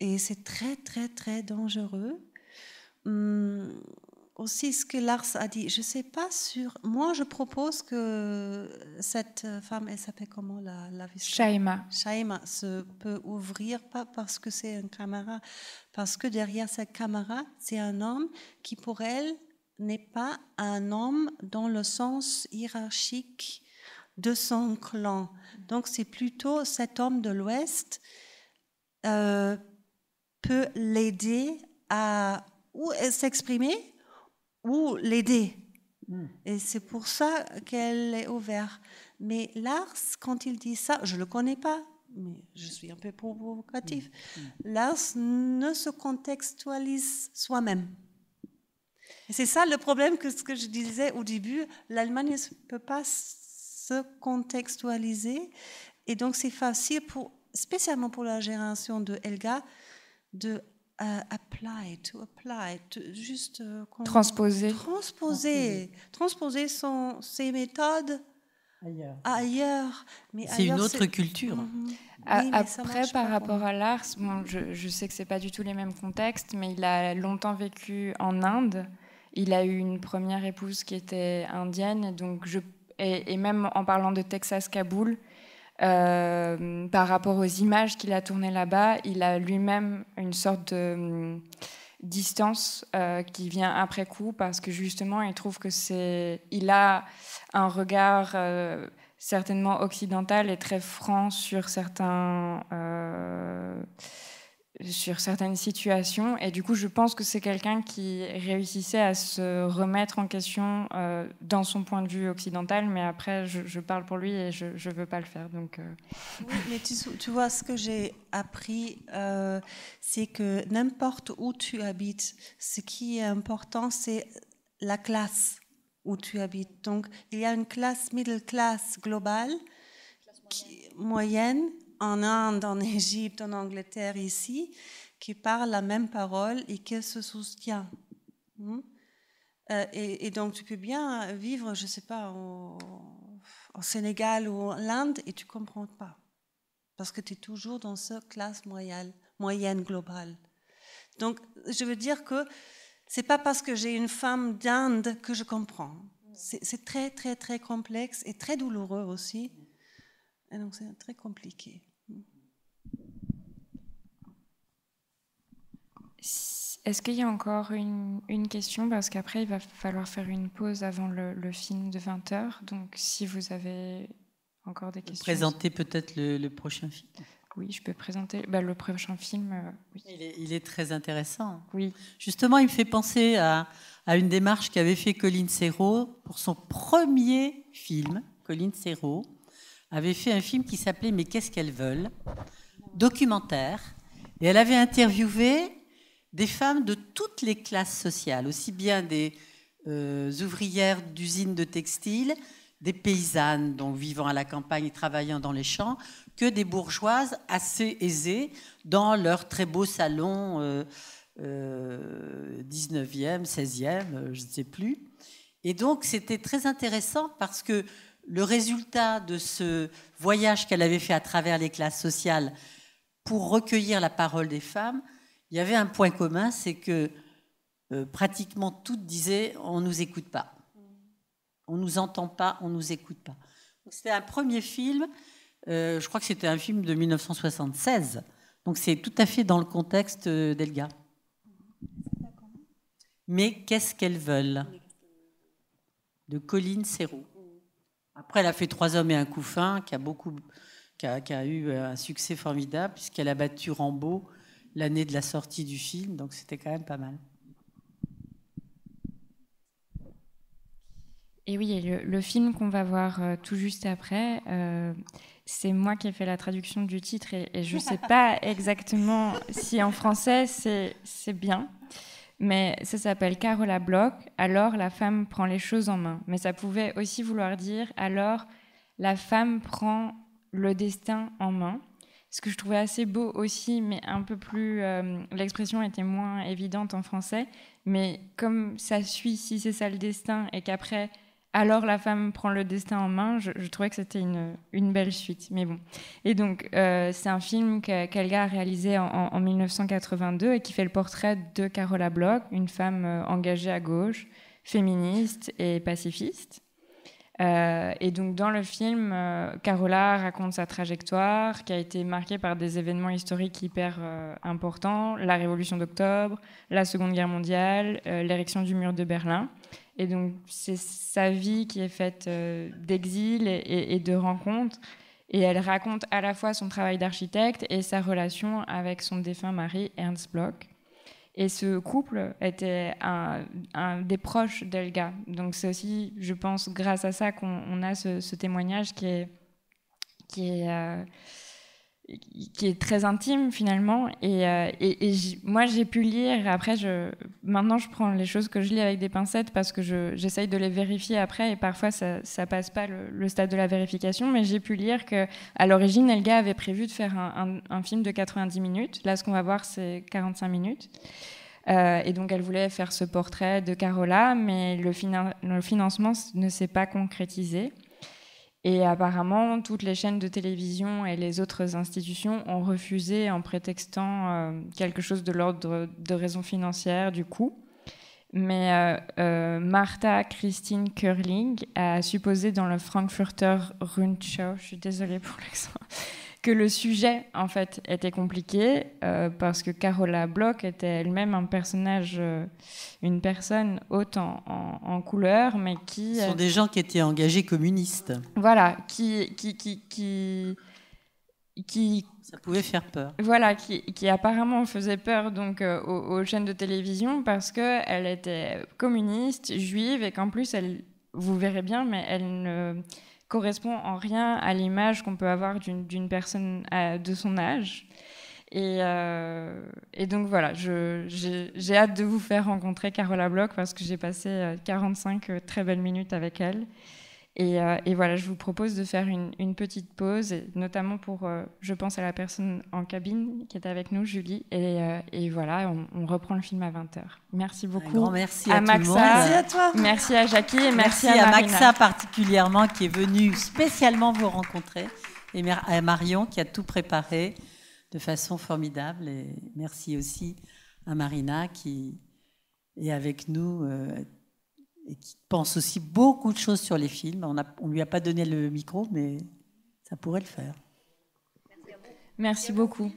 Et c'est très très très dangereux. Hum, aussi ce que Lars a dit. Je ne sais pas sur. Moi, je propose que cette femme, elle s'appelle comment la, la Shaima. Shaima se peut ouvrir, pas parce que c'est un camarade, parce que derrière cette camarade, c'est un homme qui, pour elle, n'est pas un homme dans le sens hiérarchique de son clan. Donc, c'est plutôt cet homme de l'Ouest euh, peut l'aider à ou s'exprimer ou l'aider. Hmm. Et c'est pour ça qu'elle est ouverte. Mais Lars, quand il dit ça, je ne le connais pas, mais je suis un peu provocatif. Hmm. Hmm. Lars ne se contextualise soi-même. C'est ça le problème que ce que je disais au début, l'Allemagne ne peut pas se contextualiser. Et donc c'est facile, pour, spécialement pour la génération de Helga, de apply, apply, juste euh, transposer. transposer, transposer, son, ses méthodes ailleurs. ailleurs. c'est une autre culture. Mhm. après, par rapport à l'art, bon, je, sais que c'est pas du tout les mêmes contextes, mais il a longtemps vécu en Inde. Il a eu une première épouse qui était indienne, donc je et même en parlant de Texas Kaboul, euh, par rapport aux images qu'il a tournées là-bas, il a lui-même une sorte de hum, distance euh, qui vient après coup parce que justement il trouve que c'est il a un regard euh, certainement occidental et très franc sur certains sur certaines situations. Et du coup, je pense que c'est quelqu'un qui réussissait à se remettre en question euh, dans son point de vue occidental, mais après, je, parle pour lui et je ne veux pas le faire. Donc, euh. Oui, mais tu, vois, ce que j'ai appris, euh, c'est que n'importe où tu habites, ce qui est important, c'est la classe où tu habites. Donc, il y a une classe middle class globale, moyenne en Inde, en Égypte, en Angleterre, ici, qui parlent la même parole et qui se soutiennent. Hmm? Euh, et, donc, tu peux bien vivre, je ne sais pas, au, Sénégal ou en Inde et tu ne comprends pas. Parce que tu es toujours dans cette classe moyenne, moyenne globale. Donc, je veux dire que ce n'est pas parce que j'ai une femme d'Inde que je comprends. C'est très, très, très complexe et très douloureux aussi. Et donc, c'est très compliqué. Est-ce qu'il y a encore une, question Parce qu'après, il va falloir faire une pause avant le, film de 20h. Donc, si vous avez encore des questions. Présenter peut-être le, prochain film Oui, je peux présenter bah, le prochain film. Euh, il, est, très intéressant. Oui. Justement, il me fait penser à, une démarche qu'avait fait Colin Serrault pour son premier film. Colin Serrault avait fait un film qui s'appelait Mais qu'est-ce qu'elles veulent documentaire. Et elle avait interviewé des femmes de toutes les classes sociales, aussi bien des euh, ouvrières d'usines de textile, des paysannes, donc vivant à la campagne et travaillant dans les champs, que des bourgeoises assez aisées dans leur très beaux salon 19e, 16e, je ne sais plus. Et donc c'était très intéressant parce que le résultat de ce voyage qu'elle avait fait à travers les classes sociales pour recueillir la parole des femmes, il y avait un point commun, c'est que euh, pratiquement toutes disaient on nous écoute pas. On nous entend pas, on nous écoute pas. C'était un premier film, euh, je crois que c'était un film de 1976. Donc c'est tout à fait dans le contexte euh, d'Elga. Mais qu'est-ce qu'elles veulent De Colline Serrault. Après, elle a fait Trois hommes et un couffin, qui a, qui a, eu un succès formidable, puisqu'elle a battu Rambo l'année de la sortie du film, donc c'était quand même pas mal. Et oui, le, film qu'on va voir euh, tout juste après, euh, c'est moi qui ai fait la traduction du titre et, je ne sais pas <laughs> exactement si en français c'est, bien, mais ça s'appelle Carola Bloch, alors la femme prend les choses en main. Mais ça pouvait aussi vouloir dire alors la femme prend le destin en main. Ce que je trouvais assez beau aussi, mais un peu plus. Euh, l'expression était moins évidente en français, mais comme ça suit, si c'est ça le destin, et qu'après, alors la femme prend le destin en main, je, trouvais que c'était une, belle suite. Mais bon. Et donc, euh, c'est un film qu'Elga a réalisé en, en, 1982 et qui fait le portrait de Carola Bloch, une femme euh, engagée à gauche, féministe et pacifiste. Euh, et donc dans le film, euh, Carola raconte sa trajectoire qui a été marquée par des événements historiques hyper euh, importants, la Révolution d'octobre, la Seconde Guerre mondiale, l'érection du mur de Berlin. Et donc c'est sa vie qui est faite d'exil et, de rencontres. Et elle raconte à la fois son travail d'architecte et sa relation avec son défunt mari Ernst Bloch. Et ce couple était un, des proches d'Elga. Donc c'est aussi, je pense, grâce à ça qu'on a ce, témoignage qui est, euh, qui est très intime finalement. Et, euh, et, et moi, j'ai pu lire. Après, je, maintenant, je prends les choses que je lis avec des pincettes parce que j'essaye de les vérifier après. Et parfois, ça, ça passe pas le, stade de la vérification. Mais j'ai pu lire que à l'origine, Elga avait prévu de faire un, un, film de 90 minutes. Là, ce qu'on va voir, c'est 45 minutes. Euh, et donc, elle voulait faire ce portrait de Carola, mais le financement ne s'est pas concrétisé. Et apparemment, toutes les chaînes de télévision et les autres institutions ont refusé en prétextant euh, quelque chose de l'ordre de raisons financières du coup. Mais euh, euh, Martha Christine Curling a supposé dans le Frankfurter Rundschau, je suis désolée pour l'accent, que le sujet, en fait, était compliqué, euh, parce que Carola Bloch était elle-même un personnage, euh, une personne haute en, couleur, mais qui... Ce euh, sont des gens qui étaient engagés communistes. Voilà, qui... qui, qui, qui, ça pouvait faire peur. Voilà, qui, qui apparemment faisait peur donc aux, aux, chaînes de télévision parce que elle était communiste, juive et qu'en plus elle, vous verrez bien, mais elle ne correspond en rien à l'image qu'on peut avoir d'une personne de son âge. Et, euh, et donc voilà, j'ai hâte de vous faire rencontrer Carola Bloch parce que j'ai passé 45 euh, euh, très belles minutes avec elle. Euh, et, voilà, je vous propose de faire une, petite pause, notamment pour, euh, je pense à la personne en cabine qui est avec nous, Julie. Et, euh, voilà, on, reprend le film à 20h. Merci beaucoup. merci à, Maxa, Merci à toi. Merci à Jackie et merci, à, Maxa particulièrement qui est venue spécialement vous rencontrer. Et à Marion qui a tout préparé de façon formidable. Et merci aussi à Marina qui est avec nous et qui pense aussi beaucoup de choses sur les films. On ne lui a pas donné le micro, mais ça pourrait le faire. Merci, Merci beaucoup.